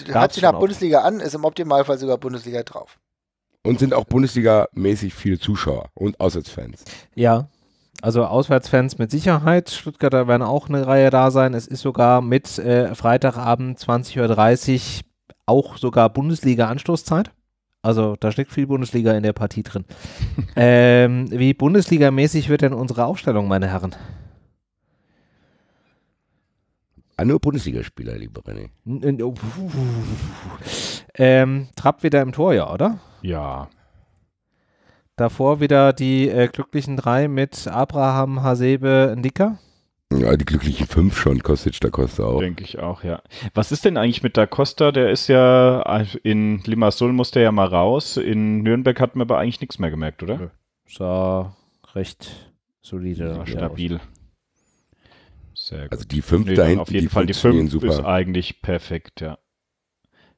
Also, hört sich nach Bundesliga an, ist im Optimalfall sogar Bundesliga drauf. Und sind auch Bundesliga-mäßig viele Zuschauer und Auswärtsfans. Ja, also Auswärtsfans mit Sicherheit. Stuttgarter werden auch eine Reihe da sein. Es ist sogar mit äh, Freitagabend 20.30 Uhr auch sogar Bundesliga-Anstoßzeit. Also da steckt viel Bundesliga in der Partie drin. ähm, wie Bundesliga-mäßig wird denn unsere Aufstellung, meine Herren? Ah, nur Bundesligaspieler, lieber René. Oh, ähm, Trapp wieder im Tor, ja, oder? Ja. Davor wieder die äh, glücklichen drei mit Abraham, Hasebe, Ndika. Ja, die glücklichen fünf schon, Kostic da Costa auch. Denke ich auch, ja. Was ist denn eigentlich mit da Costa? Der ist ja, also in Limassol musste er ja mal raus. In Nürnberg hat man aber eigentlich nichts mehr gemerkt, oder? Sah recht solide. Sah stabil. Sehr also gut. Also die fünf nee, da hinten, auf jeden die Fall, die fünf super. ist eigentlich perfekt, ja.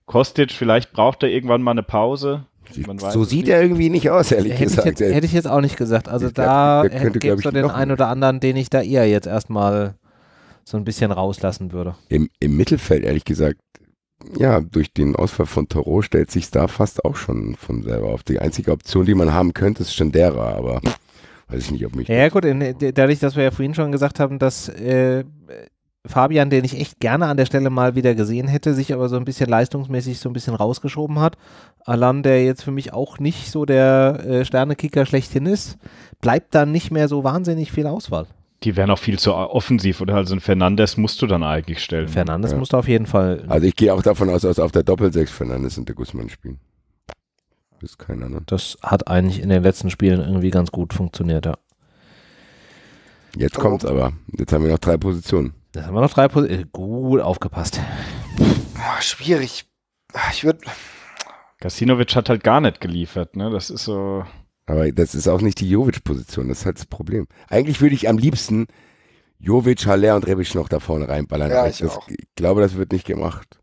Kostic, vielleicht braucht er irgendwann mal eine Pause. Weiß, so also sieht er irgendwie nicht aus, ehrlich hätte gesagt. Ich jetzt, hätte ich jetzt auch nicht gesagt. Also da glaub, könnte, gibt es so den einen oder anderen, den ich da eher jetzt erstmal so ein bisschen rauslassen würde. Im, Im, Mittelfeld, ehrlich gesagt, ja, durch den Ausfall von Toro stellt sich da fast auch schon von selber auf. Die einzige Option, die man haben könnte, ist Schendera, aber weiß ich nicht, ob mich. Ja, gut, in, dadurch, dass wir ja vorhin schon gesagt haben, dass äh, Fabian, den ich echt gerne an der Stelle mal wieder gesehen hätte, sich aber so ein bisschen leistungsmäßig so ein bisschen rausgeschoben hat. Alan, der jetzt für mich auch nicht so der äh, Sternekicker schlechthin ist, bleibt dann nicht mehr so wahnsinnig viel Auswahl. Die wären auch viel zu offensiv, oder? Also ein Fernandes musst du dann eigentlich stellen. Fernandes ja. musst du auf jeden Fall. Also ich gehe auch davon aus, dass auf der Doppelsechs Fernandes und der Guzman spielen. Das Ist keiner, ne? Das hat eigentlich in den letzten Spielen irgendwie ganz gut funktioniert, ja. Jetzt Warum? kommt's aber. Jetzt haben wir noch drei Positionen. Jetzt haben wir noch drei Positionen. Äh, gut aufgepasst. Boah, schwierig. Ich würde. Kasinovic hat halt gar nicht geliefert, ne? Das ist so. Aber das ist auch nicht die Jovic-Position, das ist halt das Problem. Eigentlich würde ich am liebsten Jovic, Haller und Rebic noch da vorne reinballern. Ja, ich, das, ich glaube, das wird nicht gemacht.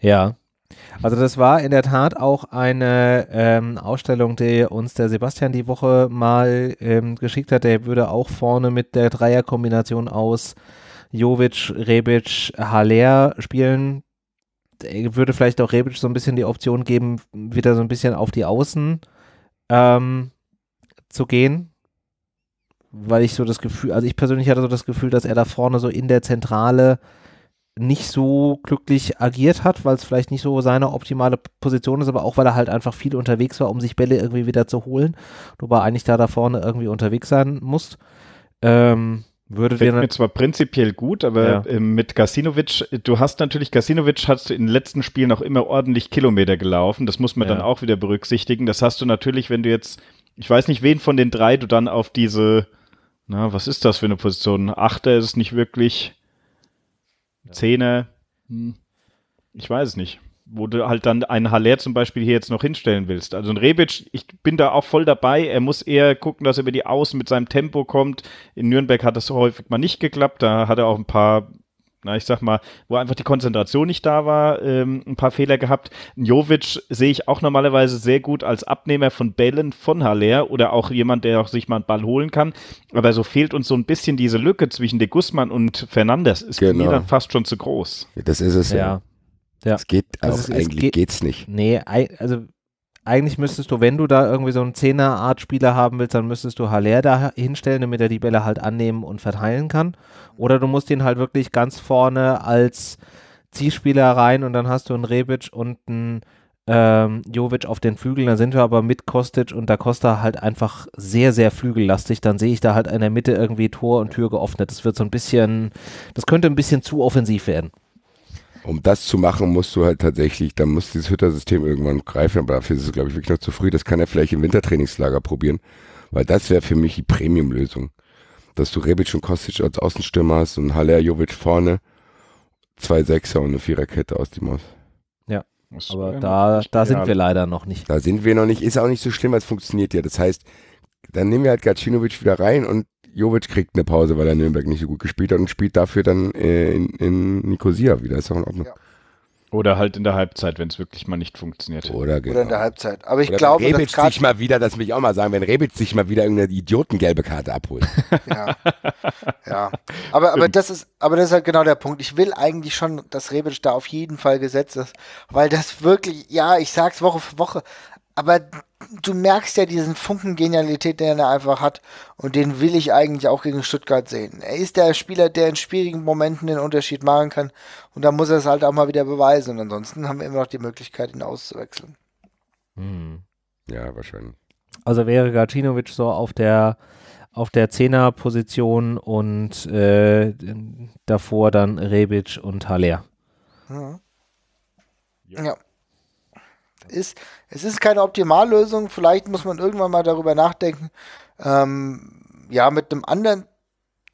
Ja, also das war in der Tat auch eine ähm, Ausstellung, die uns der Sebastian die Woche mal ähm, geschickt hat. Der würde auch vorne mit der Dreierkombination aus Jovic, Rebic, Haller spielen. Der würde vielleicht auch Rebic so ein bisschen die Option geben, wieder so ein bisschen auf die Außen ähm, zu gehen. Weil ich so das Gefühl, also ich persönlich hatte so das Gefühl, dass er da vorne so in der Zentrale nicht so glücklich agiert hat, weil es vielleicht nicht so seine optimale Position ist, aber auch weil er halt einfach viel unterwegs war, um sich Bälle irgendwie wieder zu holen. Wobei eigentlich da da vorne irgendwie unterwegs sein musst. Ähm, würde Fällt mir zwar prinzipiell gut, aber ja. Ähm, mit Gasinovic, du hast natürlich, Gasinovic hat in den letzten Spielen auch immer ordentlich Kilometer gelaufen. Das muss man ja. dann auch wieder berücksichtigen. Das hast du natürlich, wenn du jetzt, ich weiß nicht, wen von den drei du dann auf diese, na, was ist das für eine Position? Achter ist es nicht wirklich ja. Zähne. Hm. Ich weiß es nicht. Wo du halt dann einen Haller zum Beispiel hier jetzt noch hinstellen willst. Also ein Rebic, ich bin da auch voll dabei. Er muss eher gucken, dass er über die Außen mit seinem Tempo kommt. In Nürnberg hat das so häufig mal nicht geklappt. Da hat er auch ein paar na, ich sag mal, wo einfach die Konzentration nicht da war, ähm, ein paar Fehler gehabt. Jovic sehe ich auch normalerweise sehr gut als Abnehmer von Bällen von Haller oder auch jemand, der auch sich mal einen Ball holen kann. Aber so fehlt uns so ein bisschen diese Lücke zwischen De Guzman und Fernandes. Ist genau. mir dann fast schon zu groß. Das ist es ja. ja. ja. Es geht also auch, es, eigentlich geht, geht's nicht. Nee, also eigentlich müsstest du, wenn du da irgendwie so einen Zehner-Art-Spieler haben willst, dann müsstest du Haller da hinstellen, damit er die Bälle halt annehmen und verteilen kann. Oder du musst ihn halt wirklich ganz vorne als Zielspieler rein und dann hast du einen Rebic und einen ähm, Jovic auf den Flügeln. Dann sind wir aber mit Kostic und da Costa halt einfach sehr, sehr flügellastig. Dann sehe ich da halt in der Mitte irgendwie Tor und Tür geöffnet. Das wird so ein bisschen, das könnte ein bisschen zu offensiv werden um das zu machen, musst du halt tatsächlich, dann muss dieses Hüttersystem irgendwann greifen, aber dafür ist es, glaube ich, wirklich noch zu früh. Das kann er vielleicht im Wintertrainingslager probieren, weil das wäre für mich die Premium-Lösung. Dass du Rebic und Kostic als Außenstürmer hast und Haller Jovic vorne, zwei Sechser und eine Viererkette aus dem Haus. Ja, aber da, da sind wir leider noch nicht. Da sind wir noch nicht, ist auch nicht so schlimm, weil es funktioniert ja. Das heißt, dann nehmen wir halt Gacinovic wieder rein und Jovic kriegt eine Pause, weil er Nürnberg nicht so gut gespielt hat und spielt dafür dann äh, in, in Nicosia wieder. Ist doch in Ordnung. Ja. Oder halt in der Halbzeit, wenn es wirklich mal nicht funktioniert. Oder, genau. Oder in der genau. Halbzeit. Aber ich Oder glaube, wenn Rebic dass sich mal wieder, das will ich auch mal sagen, wenn Rebic sich mal wieder irgendeine idiotengelbe Karte abholt. ja. ja. Aber, aber, das ist, aber das ist halt genau der Punkt. Ich will eigentlich schon, dass Rebic da auf jeden Fall gesetzt ist, weil das wirklich, ja, ich sag's Woche für Woche, aber du merkst ja diesen Funken Genialität, den er einfach hat. Und den will ich eigentlich auch gegen Stuttgart sehen. Er ist der Spieler, der in schwierigen Momenten den Unterschied machen kann. Und da muss er es halt auch mal wieder beweisen. Und ansonsten haben wir immer noch die Möglichkeit, ihn auszuwechseln. Hm. Ja, aber schön. Also wäre Gacinovic so auf der auf der Zehner-Position und äh, davor dann Rebic und Haller. Ja. ja ist, es ist keine Optimallösung. Vielleicht muss man irgendwann mal darüber nachdenken, ähm, ja, mit einem anderen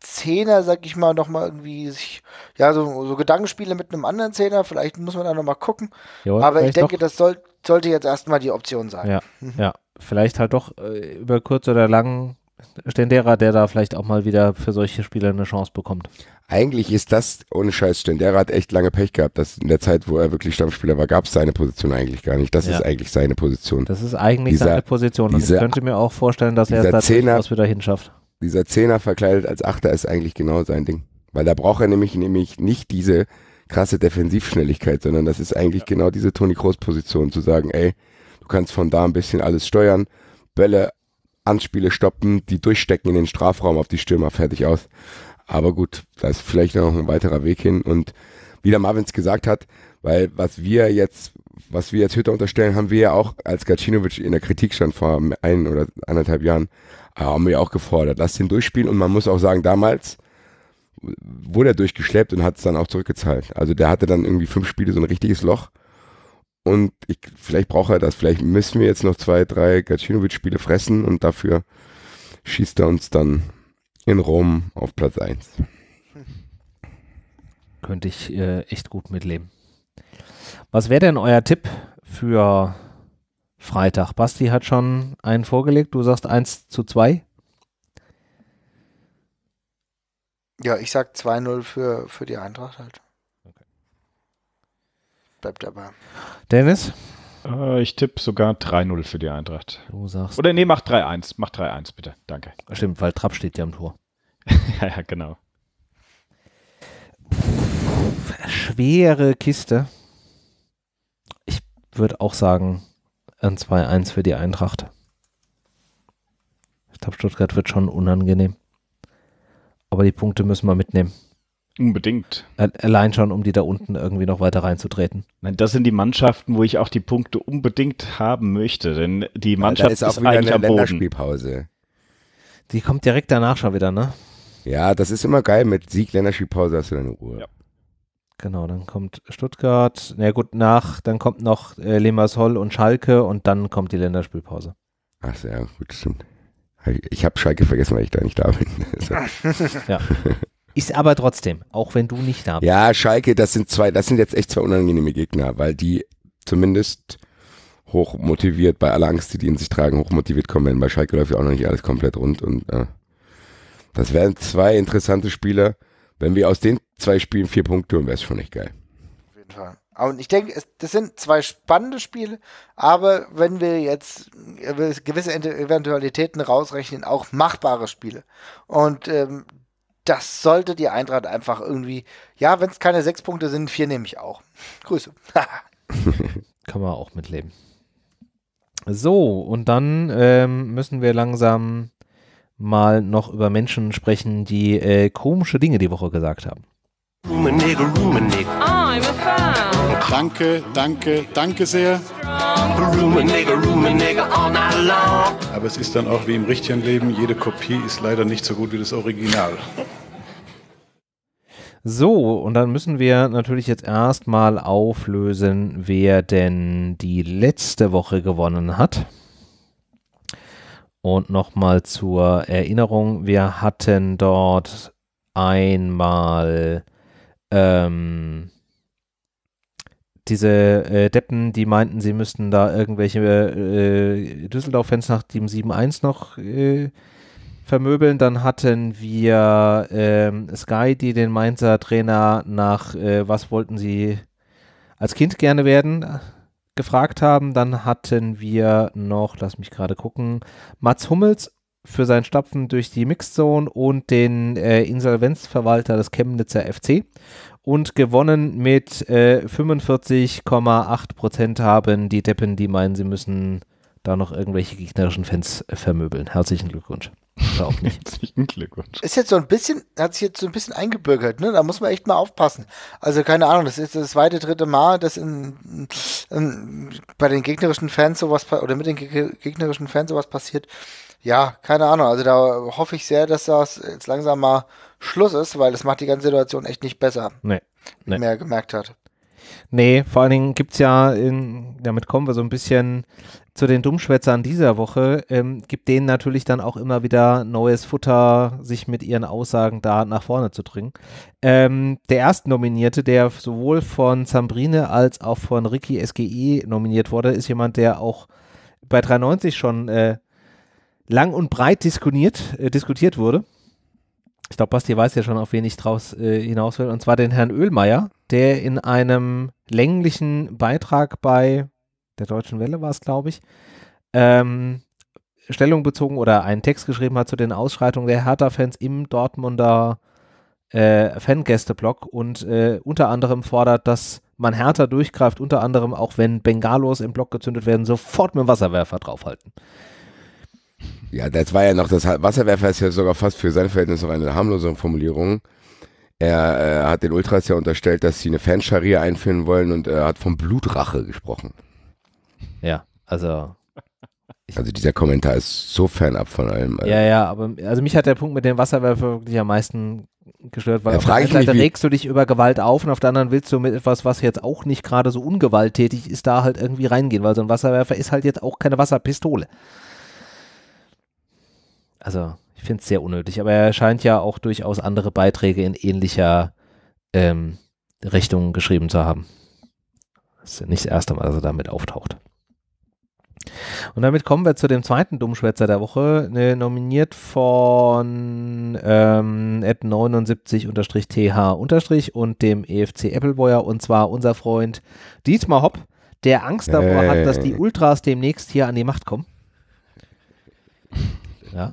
Zehner, sag ich mal, nochmal irgendwie sich, ja, so, so, Gedankenspiele mit einem anderen Zehner, vielleicht muss man da nochmal gucken. Jo, Aber ich denke, das soll, sollte jetzt erstmal die Option sein. Ja, mhm. ja, vielleicht halt doch äh, über kurz oder lang Stendera, der da vielleicht auch mal wieder für solche Spieler eine Chance bekommt. Eigentlich ist das, ohne Scheiß, Stendera hat echt lange Pech gehabt. Dass in der Zeit, wo er wirklich Stammspieler war, gab es seine Position eigentlich gar nicht. Das ja. ist eigentlich seine Position. Das ist eigentlich dieser, seine Position. Und dieser, ich könnte mir auch vorstellen, dass er da was wieder hinschafft. Dieser Zehner verkleidet als Achter ist eigentlich genau sein Ding. Weil da braucht er nämlich, nämlich nicht diese krasse Defensivschnelligkeit, sondern das ist eigentlich ja. genau diese Toni Kroos-Position, zu sagen, ey, du kannst von da ein bisschen alles steuern, Bälle Anspiele stoppen, die durchstecken in den Strafraum auf die Stürmer, fertig aus. Aber gut, da ist vielleicht noch ein weiterer Weg hin und wie der Marvins gesagt hat, weil was wir jetzt, was wir jetzt Hütter unterstellen, haben wir ja auch, als Gacinovic in der Kritik stand vor ein oder anderthalb Jahren, äh, haben wir auch gefordert, lass den durchspielen und man muss auch sagen, damals wurde er durchgeschleppt und hat es dann auch zurückgezahlt. Also der hatte dann irgendwie fünf Spiele so ein richtiges Loch und ich, vielleicht braucht er das. Vielleicht müssen wir jetzt noch zwei, drei Gacinovic-Spiele fressen und dafür schießt er uns dann in Rom auf Platz 1. Könnte ich äh, echt gut mitleben. Was wäre denn euer Tipp für Freitag? Basti hat schon einen vorgelegt. Du sagst 1 zu 2. Ja, ich sag 2-0 für, für die Eintracht halt bleibt dabei. Dennis? Äh, ich tippe sogar 3-0 für die Eintracht. Du sagst. Oder nee, mach 3-1. Mach 3-1, bitte. Danke. Stimmt, weil Trapp steht ja am Tor. ja, ja, genau. Pff, schwere Kiste. Ich würde auch sagen, ein 2-1 für die Eintracht. Ich glaube, Stuttgart wird schon unangenehm. Aber die Punkte müssen wir mitnehmen. Unbedingt. Allein schon, um die da unten irgendwie noch weiter reinzutreten. Nein, das sind die Mannschaften, wo ich auch die Punkte unbedingt haben möchte, denn die Mannschaft ja, ist, auch ist wieder eigentlich eine Länderspielpause. Die kommt direkt danach schon wieder, ne? Ja, das ist immer geil. Mit Sieg, Länderspielpause hast du deine Ruhe. Ja. Genau, dann kommt Stuttgart, na gut, nach, dann kommt noch äh, Lemersholl und Schalke und dann kommt die Länderspielpause. Ach sehr gut, stimmt. Ich habe Schalke vergessen, weil ich da nicht da bin. ja. Ist aber trotzdem, auch wenn du nicht da bist. Ja, Schalke, das sind zwei, das sind jetzt echt zwei unangenehme Gegner, weil die zumindest hochmotiviert, bei aller Angst, die die in sich tragen, hochmotiviert kommen werden. Bei Schalke läuft ja auch noch nicht alles komplett rund und äh, das wären zwei interessante Spieler. Wenn wir aus den zwei Spielen vier Punkte holen, wäre es schon nicht geil. Auf jeden Fall. Und ich denke, das sind zwei spannende Spiele, aber wenn wir jetzt gewisse Eventualitäten rausrechnen, auch machbare Spiele. Und ähm, das sollte die Eintracht einfach irgendwie, ja, wenn es keine sechs Punkte sind, vier nehme ich auch. Grüße. Kann man auch mitleben. So, und dann ähm, müssen wir langsam mal noch über Menschen sprechen, die äh, komische Dinge die Woche gesagt haben. Rumenigge, Rumenigge. Ah, I'm a fan. Danke, danke, danke sehr. Aber es ist dann auch wie im richtigen Leben, jede Kopie ist leider nicht so gut wie das Original. So, und dann müssen wir natürlich jetzt erstmal auflösen, wer denn die letzte Woche gewonnen hat. Und nochmal zur Erinnerung, wir hatten dort einmal ähm, diese äh, Deppen, die meinten, sie müssten da irgendwelche äh, Düsseldorf-Fans nach dem 7-1 noch äh, vermöbeln. Dann hatten wir ähm, Sky, die den Mainzer Trainer nach äh, was wollten sie als Kind gerne werden gefragt haben. Dann hatten wir noch, lass mich gerade gucken, Mats Hummels für sein Stapfen durch die Mixzone und den äh, Insolvenzverwalter des Chemnitzer FC und gewonnen mit äh, 45,8 haben die Deppen, die meinen, sie müssen da noch irgendwelche gegnerischen Fans vermöbeln. Herzlichen Glückwunsch. Oder nicht. Herzlichen Glückwunsch. Ist jetzt so ein bisschen, hat sich jetzt so ein bisschen eingebürgert, ne? Da muss man echt mal aufpassen. Also keine Ahnung, das ist das zweite, dritte Mal, dass in, in, bei den gegnerischen Fans sowas, oder mit den gegnerischen Fans sowas passiert. Ja, keine Ahnung. Also da hoffe ich sehr, dass das jetzt langsam mal Schluss ist, weil das macht die ganze Situation echt nicht besser. Nee. Wie nee. man ja gemerkt hat. Nee, vor allen Dingen gibt es ja, in, damit kommen wir so ein bisschen zu den Dummschwätzern dieser Woche, ähm, gibt denen natürlich dann auch immer wieder neues Futter, sich mit ihren Aussagen da nach vorne zu dringen. Ähm, der Nominierte, der sowohl von Zambrine als auch von Ricky SGE nominiert wurde, ist jemand, der auch bei 93 schon äh, lang und breit äh, diskutiert wurde ich glaube, Basti weiß ja schon, auf wen ich draus äh, hinaus will, und zwar den Herrn Ölmeier, der in einem länglichen Beitrag bei der Deutschen Welle war es, glaube ich, ähm, Stellung bezogen oder einen Text geschrieben hat zu den Ausschreitungen der Hertha-Fans im Dortmunder äh, Fangäste-Blog und äh, unter anderem fordert, dass man härter durchgreift, unter anderem auch wenn Bengalos im Block gezündet werden, sofort mit dem Wasserwerfer draufhalten. Ja, das war ja noch, das Wasserwerfer ist ja sogar fast für sein Verhältnis noch eine harmlose Formulierung. Er äh, hat den Ultras ja unterstellt, dass sie eine Fanscharia einführen wollen und äh, hat von Blutrache gesprochen. Ja, also. Also dieser Kommentar ist so fernab von allem. Also. Ja, ja, aber also mich hat der Punkt mit dem Wasserwerfer wirklich am meisten gestört, weil ja, auf der einen Seite regst du dich über Gewalt auf und auf der anderen willst du mit etwas, was jetzt auch nicht gerade so ungewalttätig ist, da halt irgendwie reingehen, weil so ein Wasserwerfer ist halt jetzt auch keine Wasserpistole also ich finde es sehr unnötig, aber er scheint ja auch durchaus andere Beiträge in ähnlicher ähm, Richtung geschrieben zu haben. Das ist nicht das erste Mal, dass er damit auftaucht. Und damit kommen wir zu dem zweiten Dummschwätzer der Woche, ne, nominiert von ähm, 79-th- und dem EFC Appleboyer und zwar unser Freund Dietmar Hopp, der Angst davor äh. hat, dass die Ultras demnächst hier an die Macht kommen. Ja?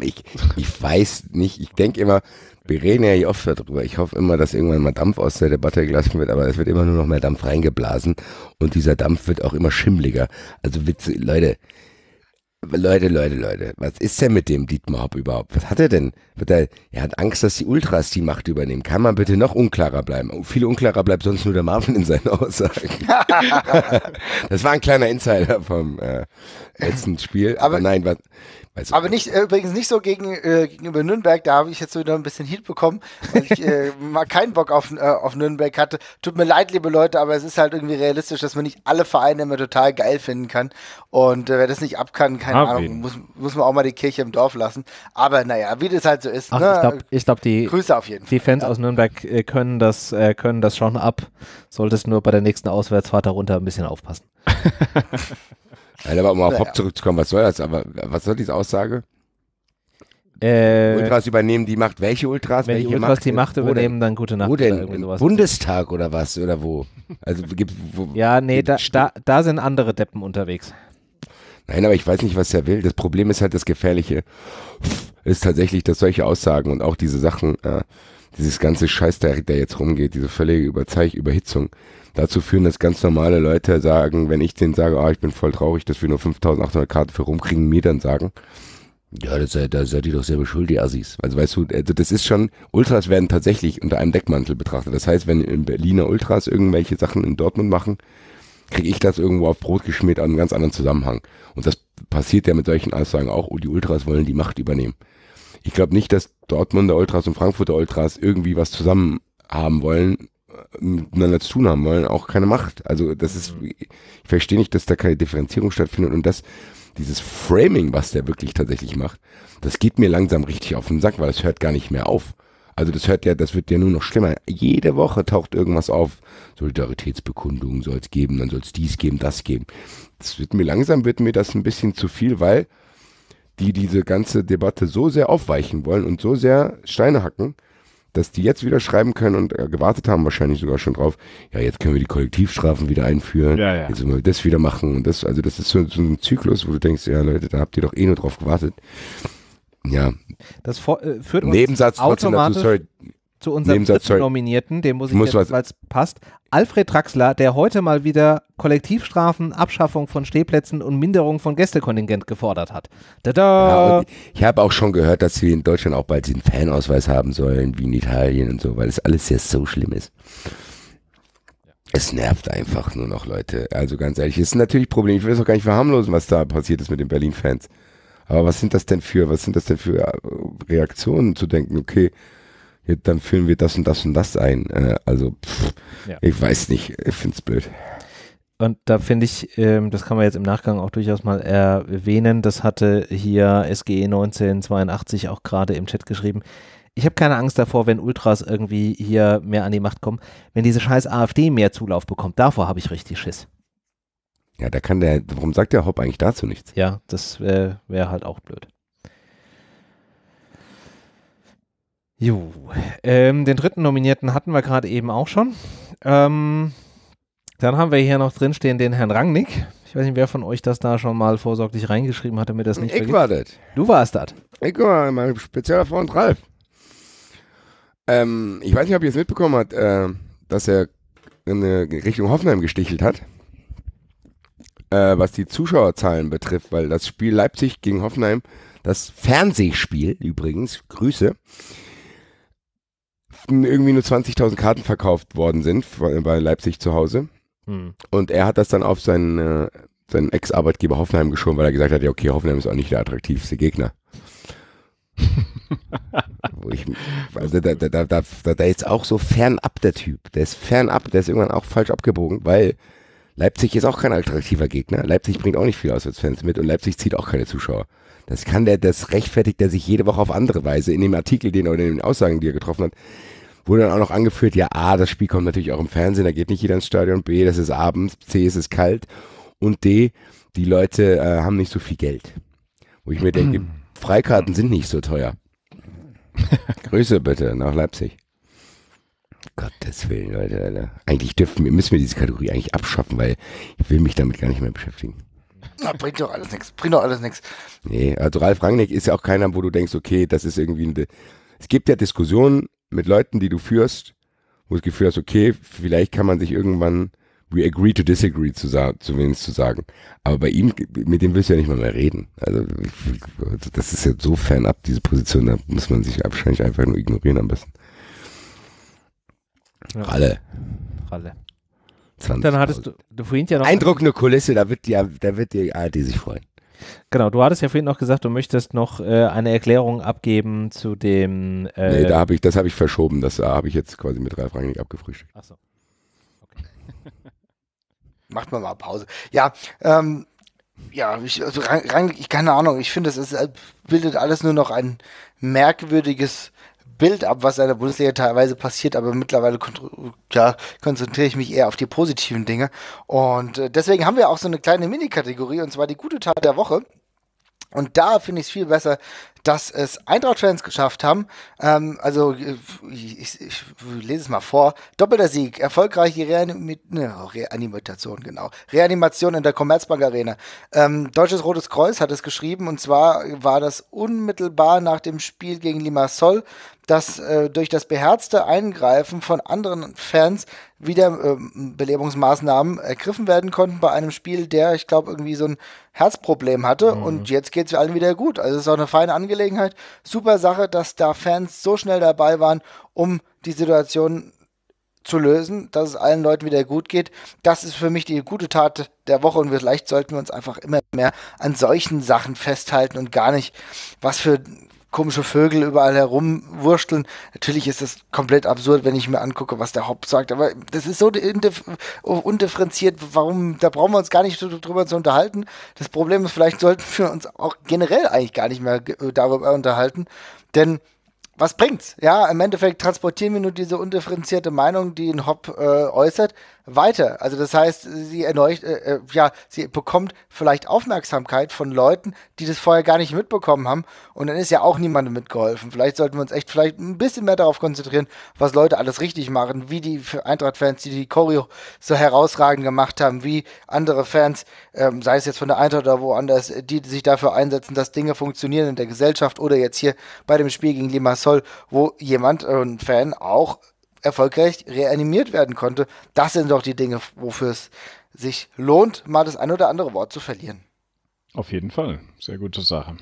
Ich, ich weiß nicht, ich denke immer, wir reden ja hier oft darüber. Ich hoffe immer, dass irgendwann mal Dampf aus der Debatte gelassen wird, aber es wird immer nur noch mehr Dampf reingeblasen und dieser Dampf wird auch immer schimmliger. Also Witze, Leute, Leute, Leute, Leute, was ist denn mit dem Dietmar Hopp überhaupt? Was hat er denn? Hat er, er, hat Angst, dass die Ultras die Macht übernehmen. Kann man bitte noch unklarer bleiben? Oh, viel unklarer bleibt sonst nur der Marvin in seinen Aussagen. das war ein kleiner Insider vom äh, letzten Spiel. Aber, aber nein, was, also, aber nicht, äh, übrigens nicht so gegen, äh, gegenüber Nürnberg, da habe ich jetzt wieder ein bisschen Heat bekommen, weil ich äh, mal keinen Bock auf, äh, auf Nürnberg hatte. Tut mir leid, liebe Leute, aber es ist halt irgendwie realistisch, dass man nicht alle Vereine immer total geil finden kann. Und äh, wer das nicht abkann, keine ah, Ahnung, muss, muss man auch mal die Kirche im Dorf lassen. Aber naja, wie das halt so ist. Ach, ne? Ich glaube, glaub, die, Grüße auf jeden die Fall, Fans ja. aus Nürnberg äh, können, das, können das schon ab. Solltest nur bei der nächsten Auswärtsfahrt darunter ein bisschen aufpassen. Nein, aber um auf Pop zurückzukommen, was soll das? Aber was soll diese Aussage? Äh, Ultras übernehmen die Macht. Welche Ultras? Wenn welche die Ultras Macht? die Macht übernehmen, dann gute Nacht. Wo denn? Oder Bundestag oder was? Oder wo? Also gibt, wo, Ja, nee, da, da, da sind andere Deppen unterwegs. Nein, aber ich weiß nicht, was er will. Das Problem ist halt das Gefährliche, ist tatsächlich, dass solche Aussagen und auch diese Sachen, äh, dieses ganze Scheiß, der, der jetzt rumgeht, diese völlige Überzeich Überhitzung, dazu führen, dass ganz normale Leute sagen, wenn ich denen sage, ah, ich bin voll traurig, dass wir nur 5800 Karten für rumkriegen, mir dann sagen, ja, das, da seid ihr doch selber schuld, die Assis. Also weißt du, also das ist schon, Ultras werden tatsächlich unter einem Deckmantel betrachtet. Das heißt, wenn in Berliner Ultras irgendwelche Sachen in Dortmund machen, kriege ich das irgendwo auf Brot geschmiert an einem ganz anderen Zusammenhang. Und das passiert ja mit solchen Aussagen auch, oh, die Ultras wollen die Macht übernehmen. Ich glaube nicht, dass Dortmunder Ultras und Frankfurter Ultras irgendwie was zusammen haben wollen, miteinander zu tun haben wollen, auch keine Macht. Also das ist, mhm. ich verstehe nicht, dass da keine Differenzierung stattfindet und das, dieses Framing, was der wirklich tatsächlich macht, das geht mir langsam richtig auf den Sack, weil es hört gar nicht mehr auf. Also das hört ja, das wird ja nur noch schlimmer. Jede Woche taucht irgendwas auf. Solidaritätsbekundungen soll es geben, dann soll es dies geben, das geben. Das wird mir langsam, wird mir das ein bisschen zu viel, weil die diese ganze Debatte so sehr aufweichen wollen und so sehr Steine hacken, dass die jetzt wieder schreiben können und äh, gewartet haben wahrscheinlich sogar schon drauf, ja, jetzt können wir die Kollektivstrafen wieder einführen, ja, ja. jetzt müssen wir das wieder machen und das, also das ist so, so ein Zyklus, wo du denkst, ja Leute, da habt ihr doch eh nur drauf gewartet. Ja. Das vor, äh, führt uns Nebensatz automatisch... Dazu, sorry, zu unserem dritten Nominierten, dem muss ich muss jetzt, weil es passt, Alfred Draxler, der heute mal wieder Kollektivstrafen, Abschaffung von Stehplätzen und Minderung von Gästekontingent gefordert hat. Tada! Ja, ich habe auch schon gehört, dass wir in Deutschland auch bald diesen Fanausweis haben sollen, wie in Italien und so, weil es alles jetzt so schlimm ist. Es nervt einfach nur noch, Leute. Also ganz ehrlich, es ist natürlich ein Problem. Ich will es auch gar nicht verharmlosen, was da passiert ist mit den Berlin-Fans. Aber was sind das denn für, was sind das denn für äh, Reaktionen zu denken, okay, dann führen wir das und das und das ein. Äh, also, pff, ja. ich weiß nicht, ich finde es blöd. Und da finde ich, ähm, das kann man jetzt im Nachgang auch durchaus mal erwähnen, das hatte hier SGE 1982 auch gerade im Chat geschrieben. Ich habe keine Angst davor, wenn Ultras irgendwie hier mehr an die Macht kommen. Wenn diese scheiß AfD mehr Zulauf bekommt, davor habe ich richtig Schiss. Ja, da kann der, warum sagt der Hopp eigentlich dazu nichts? Ja, das äh, wäre halt auch blöd. Jo, ähm, den dritten Nominierten hatten wir gerade eben auch schon. Ähm, dann haben wir hier noch drinstehen den Herrn Rangnick. Ich weiß nicht, wer von euch das da schon mal vorsorglich reingeschrieben hat, damit das nicht Ich war das. Du warst das. Ich war mein spezieller Freund Ralf. Ähm, ich weiß nicht, ob ihr es mitbekommen habt, äh, dass er in Richtung Hoffenheim gestichelt hat. Äh, was die Zuschauerzahlen betrifft, weil das Spiel Leipzig gegen Hoffenheim, das Fernsehspiel übrigens, Grüße, irgendwie nur 20.000 Karten verkauft worden sind bei Leipzig zu Hause. Hm. Und er hat das dann auf seinen, äh, seinen Ex-Arbeitgeber Hoffenheim geschoben, weil er gesagt hat, ja okay, Hoffenheim ist auch nicht der attraktivste Gegner. Wo ich, also da, da, da, da, da ist auch so fernab der Typ. Der ist fernab, der ist irgendwann auch falsch abgebogen, weil Leipzig ist auch kein attraktiver Gegner. Leipzig bringt auch nicht viel Auswärtsfans mit und Leipzig zieht auch keine Zuschauer. Das kann der, das rechtfertigt der sich jede Woche auf andere Weise. In dem Artikel, den er oder in den Aussagen, die er getroffen hat, wurde dann auch noch angeführt, ja, A, das Spiel kommt natürlich auch im Fernsehen, da geht nicht jeder ins Stadion, B, das ist abends, C, es ist kalt und D, die Leute äh, haben nicht so viel Geld. Wo ich mir denke, Freikarten sind nicht so teuer. Grüße bitte nach Leipzig. Gottes Willen, Leute, Alter. Eigentlich dürfen wir, müssen wir diese Kategorie eigentlich abschaffen, weil ich will mich damit gar nicht mehr beschäftigen. Na, bringt doch alles nichts, bringt doch alles nichts. Nee, also Ralf Rangnick ist ja auch keiner, wo du denkst, okay, das ist irgendwie eine. Es gibt ja Diskussionen, mit Leuten, die du führst, wo das Gefühl hast, okay, vielleicht kann man sich irgendwann we agree to disagree zu zumindest zu sagen. Aber bei ihm, mit dem willst du ja nicht mal mehr reden. Also das ist ja so fernab, diese Position, da muss man sich wahrscheinlich einfach nur ignorieren am besten. Ja. Ralle. Ralle. 20. Dann hattest du, du vorhin ja noch. Eindruckende Kulisse, da wird die, da wird die ARD sich freuen. Genau, du hattest ja vorhin noch gesagt, du möchtest noch äh, eine Erklärung abgeben zu dem. Äh nee, da hab ich, das habe ich verschoben. Das äh, habe ich jetzt quasi mit Ralf Rangnick abgefrühstückt. Achso. Okay. Macht man mal Pause. Ja, ähm, ja, ich, also Rangnick, ich keine Ahnung. Ich finde, es äh, bildet alles nur noch ein merkwürdiges Bild ab, was in der Bundesliga teilweise passiert, aber mittlerweile ja, konzentriere ich mich eher auf die positiven Dinge. Und äh, deswegen haben wir auch so eine kleine Minikategorie, und zwar die gute Tat der Woche. Und da finde ich es viel besser, dass es Eintracht-Fans geschafft haben. Ähm, also, ich, ich, ich, lese es mal vor. Doppelter Sieg, erfolgreiche Reanimation, ne, Reanimation, genau. Reanimation in der Commerzbank Arena. Ähm, Deutsches Rotes Kreuz hat es geschrieben und zwar war das unmittelbar nach dem Spiel gegen Limassol, dass äh, durch das beherzte Eingreifen von anderen Fans Wiederbelebungsmaßnahmen Belebungsmaßnahmen ergriffen werden konnten bei einem Spiel, der, ich glaube, irgendwie so ein Herzproblem hatte. Mhm. Und jetzt geht es allen wieder gut. Also es ist auch eine feine Angelegenheit. Angelegenheit. Super Sache, dass da Fans so schnell dabei waren, um die Situation zu lösen, dass es allen Leuten wieder gut geht. Das ist für mich die gute Tat der Woche und vielleicht sollten wir uns einfach immer mehr an solchen Sachen festhalten und gar nicht, was für komische Vögel überall herumwurschteln. Natürlich ist das komplett absurd, wenn ich mir angucke, was der Hop sagt, aber das ist so undifferenziert, warum, da brauchen wir uns gar nicht drüber zu unterhalten. Das Problem ist, vielleicht sollten wir uns auch generell eigentlich gar nicht mehr äh, darüber unterhalten, denn was bringt's? Ja, im Endeffekt transportieren wir nur diese undifferenzierte Meinung, die ein Hop äh, äußert weiter. Also das heißt, sie erneut, äh, äh, ja, sie bekommt vielleicht Aufmerksamkeit von Leuten, die das vorher gar nicht mitbekommen haben. Und dann ist ja auch niemandem mitgeholfen. Vielleicht sollten wir uns echt vielleicht ein bisschen mehr darauf konzentrieren, was Leute alles richtig machen, wie die Eintracht-Fans, die die Choreo so herausragend gemacht haben, wie andere Fans, ähm, sei es jetzt von der Eintracht oder woanders, die sich dafür einsetzen, dass Dinge funktionieren in der Gesellschaft oder jetzt hier bei dem Spiel gegen Limassol, wo jemand, äh, ein Fan, auch erfolgreich reanimiert werden konnte. Das sind doch die Dinge, wofür es sich lohnt, mal das ein oder andere Wort zu verlieren. Auf jeden Fall. Sehr gute Sache.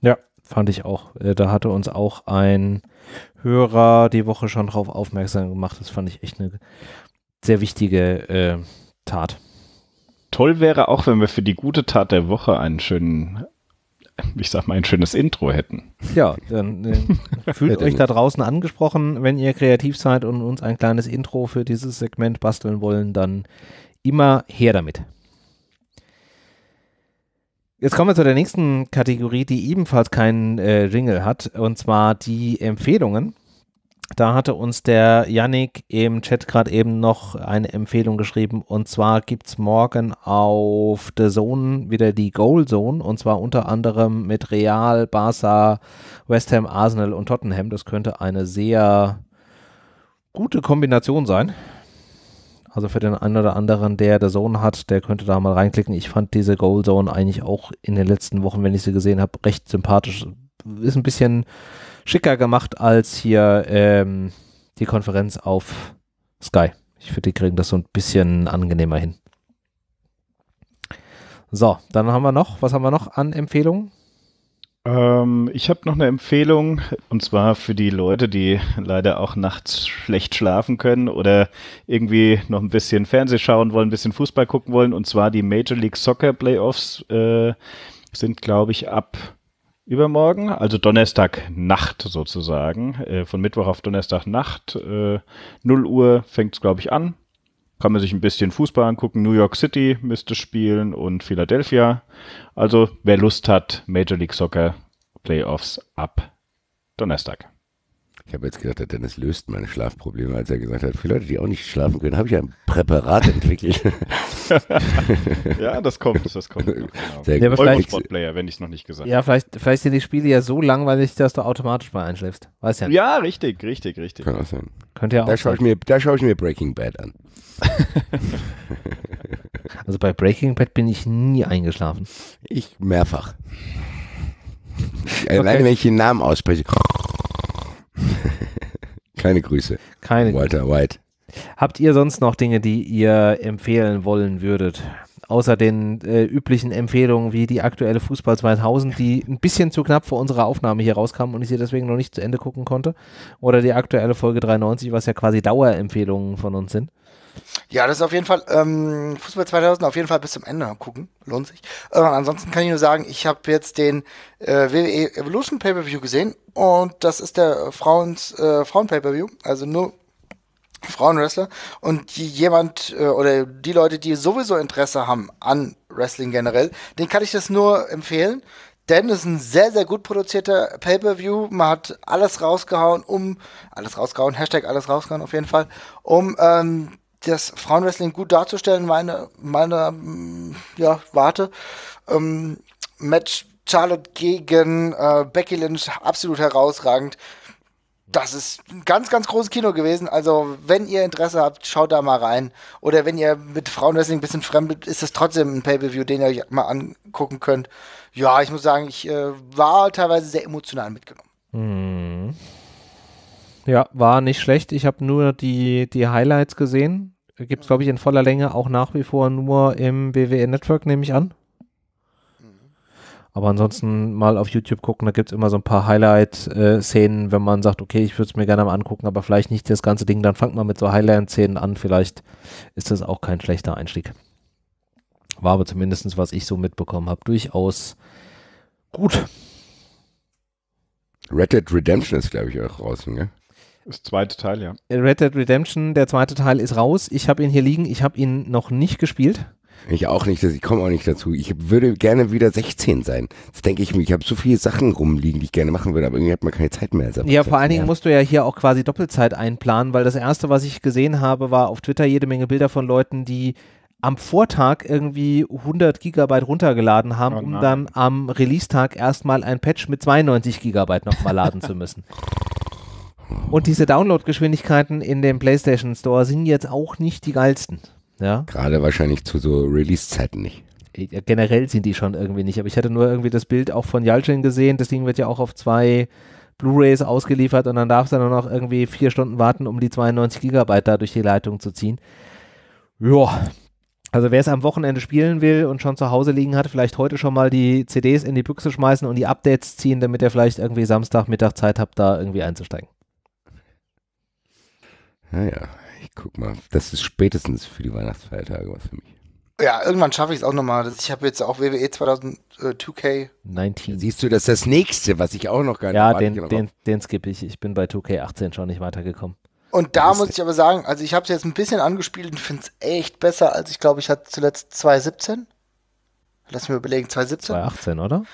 Ja, fand ich auch. Äh, da hatte uns auch ein Hörer die Woche schon drauf aufmerksam gemacht. Das fand ich echt eine sehr wichtige äh, Tat. Toll wäre auch, wenn wir für die gute Tat der Woche einen schönen ich sag mal, ein schönes Intro hätten. Ja, dann äh, fühlt euch da draußen angesprochen, wenn ihr kreativ seid und uns ein kleines Intro für dieses Segment basteln wollen, dann immer her damit. Jetzt kommen wir zu der nächsten Kategorie, die ebenfalls keinen äh, Jingle hat, und zwar die Empfehlungen. Da hatte uns der Yannick im Chat gerade eben noch eine Empfehlung geschrieben. Und zwar gibt es morgen auf The Zone wieder die Goal Zone. Und zwar unter anderem mit Real, Barca, West Ham, Arsenal und Tottenham. Das könnte eine sehr gute Kombination sein. Also für den einen oder anderen, der The Zone hat, der könnte da mal reinklicken. Ich fand diese Goal Zone eigentlich auch in den letzten Wochen, wenn ich sie gesehen habe, recht sympathisch. Ist ein bisschen schicker gemacht als hier ähm, die Konferenz auf Sky. Ich finde, die kriegen das so ein bisschen angenehmer hin. So, dann haben wir noch, was haben wir noch an Empfehlungen? Ähm, ich habe noch eine Empfehlung und zwar für die Leute, die leider auch nachts schlecht schlafen können oder irgendwie noch ein bisschen Fernseh schauen wollen, ein bisschen Fußball gucken wollen und zwar die Major League Soccer Playoffs äh, sind, glaube ich, ab übermorgen, also Donnerstagnacht sozusagen, äh, von Mittwoch auf Donnerstagnacht, äh, 0 Uhr fängt es, glaube ich, an. Kann man sich ein bisschen Fußball angucken. New York City müsste spielen und Philadelphia. Also, wer Lust hat, Major League Soccer Playoffs ab Donnerstag. Ich habe jetzt gedacht, der Dennis löst meine Schlafprobleme, als er gesagt hat, für Leute, die auch nicht schlafen können, habe ich ein Präparat entwickelt. ja, das kommt, das kommt. Genau. Sehr gut. Eurosport-Player, wenn ich es noch nicht gesagt habe. Ja, vielleicht, vielleicht sind die Spiele ja so langweilig, dass du automatisch mal einschläfst. Weißt ja. Ja, richtig, richtig, richtig. Kann auch sein. Könnte ja auch da schaue ich, mir, schau ich mir Breaking Bad an. also bei Breaking Bad bin ich nie eingeschlafen. Ich mehrfach. Okay. wenn ich den Namen ausspreche. Keine Grüße. Keine Walter Grüße. White. Habt ihr sonst noch Dinge, die ihr empfehlen wollen würdet? Außer den äh, üblichen Empfehlungen wie die aktuelle Fußball 2000, die ein bisschen zu knapp vor unserer Aufnahme hier rauskam und ich sie deswegen noch nicht zu Ende gucken konnte. Oder die aktuelle Folge 93, was ja quasi Dauerempfehlungen von uns sind. Ja, das ist auf jeden Fall ähm, Fußball 2000 auf jeden Fall bis zum Ende gucken, lohnt sich. Äh, ansonsten kann ich nur sagen, ich habe jetzt den äh, WWE Evolution Pay-per-View gesehen und das ist der äh, Frauen Pay-per-View, also nur Frauenwrestler und die jemand äh, oder die Leute, die sowieso Interesse haben an Wrestling generell, den kann ich das nur empfehlen. Denn es ist ein sehr, sehr gut produzierter Pay-Per-View. Man hat alles rausgehauen, um, alles rausgehauen, Hashtag alles rausgehauen auf jeden Fall, um ähm, das Frauenwrestling gut darzustellen, meine, meine, mm, ja, warte. Ähm, Match Charlotte gegen äh, Becky Lynch, absolut herausragend das ist ein ganz, ganz großes Kino gewesen. Also, wenn ihr Interesse habt, schaut da mal rein. Oder wenn ihr mit Frauenwrestling ein bisschen fremd ist das trotzdem ein Pay-Per-View, den ihr euch mal angucken könnt. Ja, ich muss sagen, ich äh, war teilweise sehr emotional mitgenommen. Hm. Ja, war nicht schlecht. Ich habe nur die, die Highlights gesehen. Gibt es, glaube ich, in voller Länge auch nach wie vor nur im BWE Network, nehme ich an. Aber ansonsten mal auf YouTube gucken, da gibt es immer so ein paar Highlight-Szenen, wenn man sagt, okay, ich würde es mir gerne mal angucken, aber vielleicht nicht das ganze Ding, dann fangt man mit so Highlight-Szenen an, vielleicht ist das auch kein schlechter Einstieg. War aber zumindest, was ich so mitbekommen habe, durchaus gut. Red Dead Redemption ist, glaube ich, auch draußen, ne? Das zweite Teil, ja. Red Dead Redemption, der zweite Teil ist raus. Ich habe ihn hier liegen, ich habe ihn noch nicht gespielt. Ich auch nicht, ich komme auch nicht dazu. Ich würde gerne wieder 16 sein. Das denke ich mir. Ich habe so viele Sachen rumliegen, die ich gerne machen würde, aber irgendwie hat man keine Zeit mehr. Als ja, vor allen Dingen musst du ja hier auch quasi Doppelzeit einplanen, weil das erste, was ich gesehen habe, war auf Twitter jede Menge Bilder von Leuten, die am Vortag irgendwie 100 Gigabyte runtergeladen haben, oh um dann am Release-Tag erstmal ein Patch mit 92 Gigabyte nochmal laden zu müssen. Und diese Download-Geschwindigkeiten in dem PlayStation Store sind jetzt auch nicht die geilsten. Ja? Gerade wahrscheinlich zu so Release-Zeiten nicht. Äh, generell sind die schon irgendwie nicht, aber ich hatte nur irgendwie das Bild auch von Jalcin gesehen, das Ding wird ja auch auf zwei Blu-Rays ausgeliefert und dann darfst du dann noch irgendwie vier Stunden warten, um die 92 Gigabyte da durch die Leitung zu ziehen. Joa. also wer es am Wochenende spielen will und schon zu Hause liegen hat, vielleicht heute schon mal die CDs in die Büchse schmeißen und die Updates ziehen, damit ihr vielleicht irgendwie Samstagmittag Zeit habt, da irgendwie einzusteigen. Naja, guck mal, das ist spätestens für die Weihnachtsfeiertage was für mich. Ja, irgendwann schaffe ich es auch nochmal. Ich habe jetzt auch WWE e 2000, äh, k 19. Siehst du, das ist das nächste, was ich auch noch gar nicht Ja, den, den, den, den skippe ich. Ich bin bei 2K18 schon nicht weitergekommen. Und da muss ich aber sagen, also ich habe es jetzt ein bisschen angespielt und finde es echt besser, als ich glaube, ich hatte zuletzt 2017. Lass mir überlegen, 2017? 2018, oder?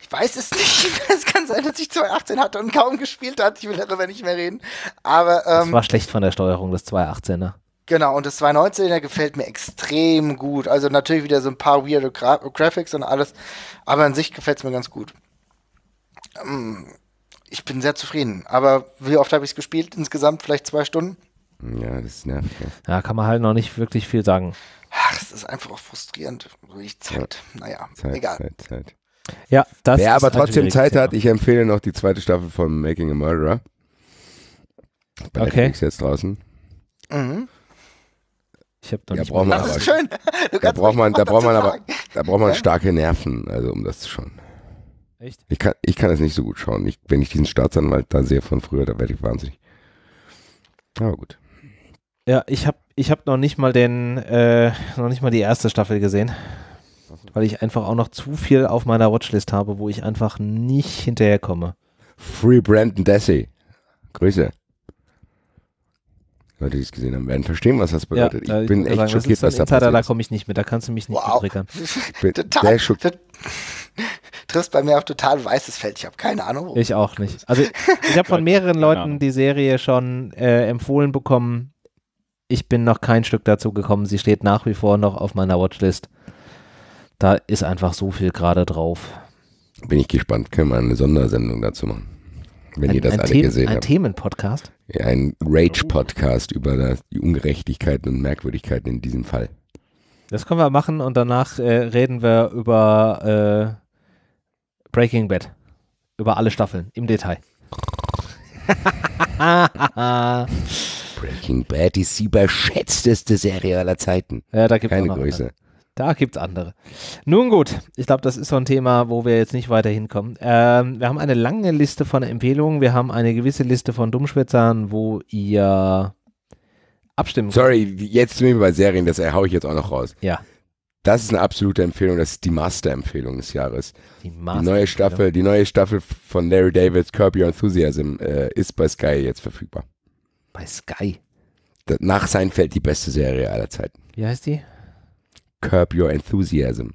Ich weiß es nicht. Es kann sein, dass ich 2018 hatte und kaum gespielt hat. Ich will darüber nicht mehr reden. Aber, ähm, das war schlecht von der Steuerung, das 2018er. Genau, und das 2.19er gefällt mir extrem gut. Also natürlich wieder so ein paar weirde Gra Graphics und alles, aber an sich gefällt es mir ganz gut. Ähm, ich bin sehr zufrieden, aber wie oft habe ich es gespielt? Insgesamt vielleicht zwei Stunden? Ja, das nervt. Ja. ja, kann man halt noch nicht wirklich viel sagen. Ach, es ist einfach auch frustrierend. Ruhig Zeit. Ja. Naja, Zeit, egal. Zeit, Zeit. Ja, das Wer aber trotzdem Zeit hat, ich empfehle noch die zweite Staffel von Making a Murderer. Bei okay. Netflix jetzt draußen. Mhm. Ich hab da ja, braucht man das aber, ist schön. Da braucht man, da braucht man aber, da braucht man starke Nerven, also um das zu schauen. Echt? Ich kann, ich kann das nicht so gut schauen. Ich, wenn ich diesen Staatsanwalt da sehe von früher, da werde ich wahnsinnig. Aber gut. Ja, ich habe, ich habe noch äh, noch nicht mal die erste Staffel gesehen weil ich einfach auch noch zu viel auf meiner Watchlist habe, wo ich einfach nicht hinterherkomme. Free Brandon Desi. Grüße. Leute, die es gesehen haben, werden verstehen, was das bedeutet. Ja, ich äh, bin echt sagen, schockiert, was da Insider, passiert. Da komme ich nicht mit, da kannst du mich nicht wow. trickern. total, sehr triffst bei mir auf total weißes Feld. Ich habe keine Ahnung. Ich auch nicht. Also ich habe von mehreren Leuten die Serie schon äh, empfohlen bekommen. Ich bin noch kein Stück dazu gekommen. Sie steht nach wie vor noch auf meiner Watchlist. Da ist einfach so viel gerade drauf. Bin ich gespannt, können wir eine Sondersendung dazu machen. Wenn ein, ihr das alle Themen, gesehen ein habt. Ein Themenpodcast? Ja, ein Rage-Podcast über die Ungerechtigkeiten und Merkwürdigkeiten in diesem Fall. Das können wir machen und danach äh, reden wir über äh, Breaking Bad. Über alle Staffeln im Detail. Breaking Bad, ist die überschätzteste Serie aller Zeiten. Ja, da gibt Keine Größe. Eine. Da gibt es andere. Nun gut, ich glaube, das ist so ein Thema, wo wir jetzt nicht weiter hinkommen. Ähm, wir haben eine lange Liste von Empfehlungen. Wir haben eine gewisse Liste von Dummschwitzern, wo ihr abstimmen könnt. Sorry, jetzt sind wir bei Serien, das haue ich jetzt auch noch raus. Ja. Das ist eine absolute Empfehlung, das ist die Master-Empfehlung des Jahres. Die, die neue Staffel, die neue Staffel von Larry David's Curb Your Enthusiasm, äh, ist bei Sky jetzt verfügbar. Bei Sky? Nach Seinfeld die beste Serie aller Zeiten. Wie heißt die? Curb Your Enthusiasm.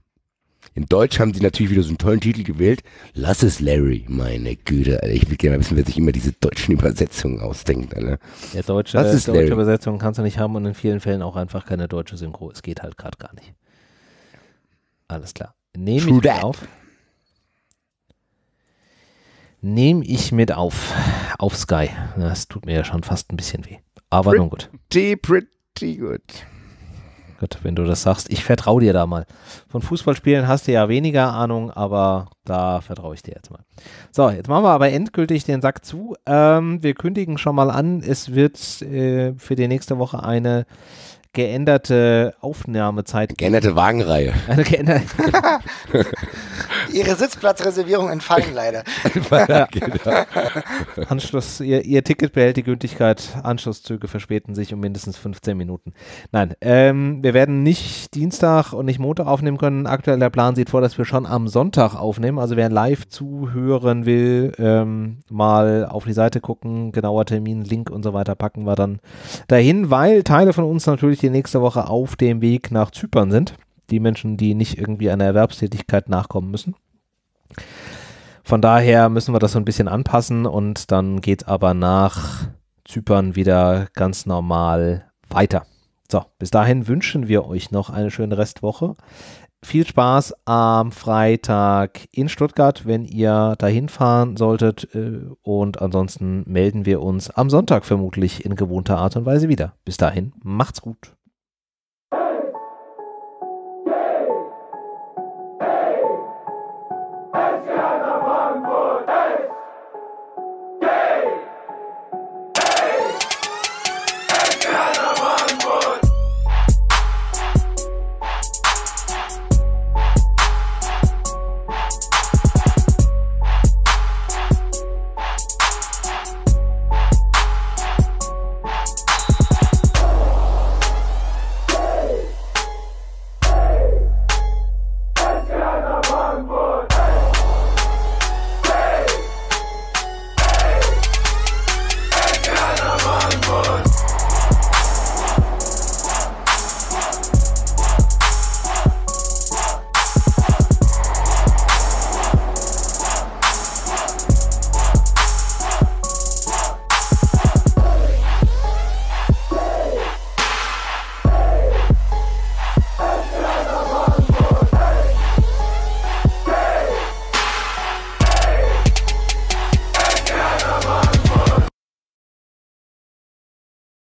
In Deutsch haben sie natürlich wieder so einen tollen Titel gewählt. Lass es Larry, meine Güte. Alter. Ich will gerne wissen, wer sich immer diese deutschen Übersetzungen ausdenkt. Alter. Ja, deutsche, Lass es deutsche Larry. Übersetzungen kannst du nicht haben und in vielen Fällen auch einfach keine deutsche Synchro. Es geht halt gerade gar nicht. Alles klar. Nehme ich that. mit auf. Nehme ich mit auf. Auf Sky. Das tut mir ja schon fast ein bisschen weh. Aber pretty, nun gut. Pretty, pretty gut. Gut, wenn du das sagst, ich vertraue dir da mal. Von Fußballspielen hast du ja weniger Ahnung, aber da vertraue ich dir jetzt mal. So, jetzt machen wir aber endgültig den Sack zu. Ähm, wir kündigen schon mal an, es wird äh, für die nächste Woche eine geänderte Aufnahmezeit. Geänderte Wagenreihe. Eine geänderte Ihre Sitzplatzreservierung entfallen leider. Genau. Anschluss, ihr, ihr, Ticket behält die Gültigkeit, Anschlusszüge verspäten sich um mindestens 15 Minuten. Nein, ähm, wir werden nicht Dienstag und nicht Montag aufnehmen können. Aktuell der Plan sieht vor, dass wir schon am Sonntag aufnehmen. Also wer live zuhören will, ähm, mal auf die Seite gucken, genauer Termin, Link und so weiter packen wir dann dahin, weil Teile von uns natürlich die nächste Woche auf dem Weg nach Zypern sind. Die Menschen, die nicht irgendwie einer Erwerbstätigkeit nachkommen müssen. Von daher müssen wir das so ein bisschen anpassen und dann geht aber nach Zypern wieder ganz normal weiter. So, bis dahin wünschen wir euch noch eine schöne Restwoche viel Spaß am Freitag in Stuttgart, wenn ihr dahin fahren solltet. Äh, und ansonsten melden wir uns am Sonntag vermutlich in gewohnter Art und Weise wieder. Bis dahin, macht's gut.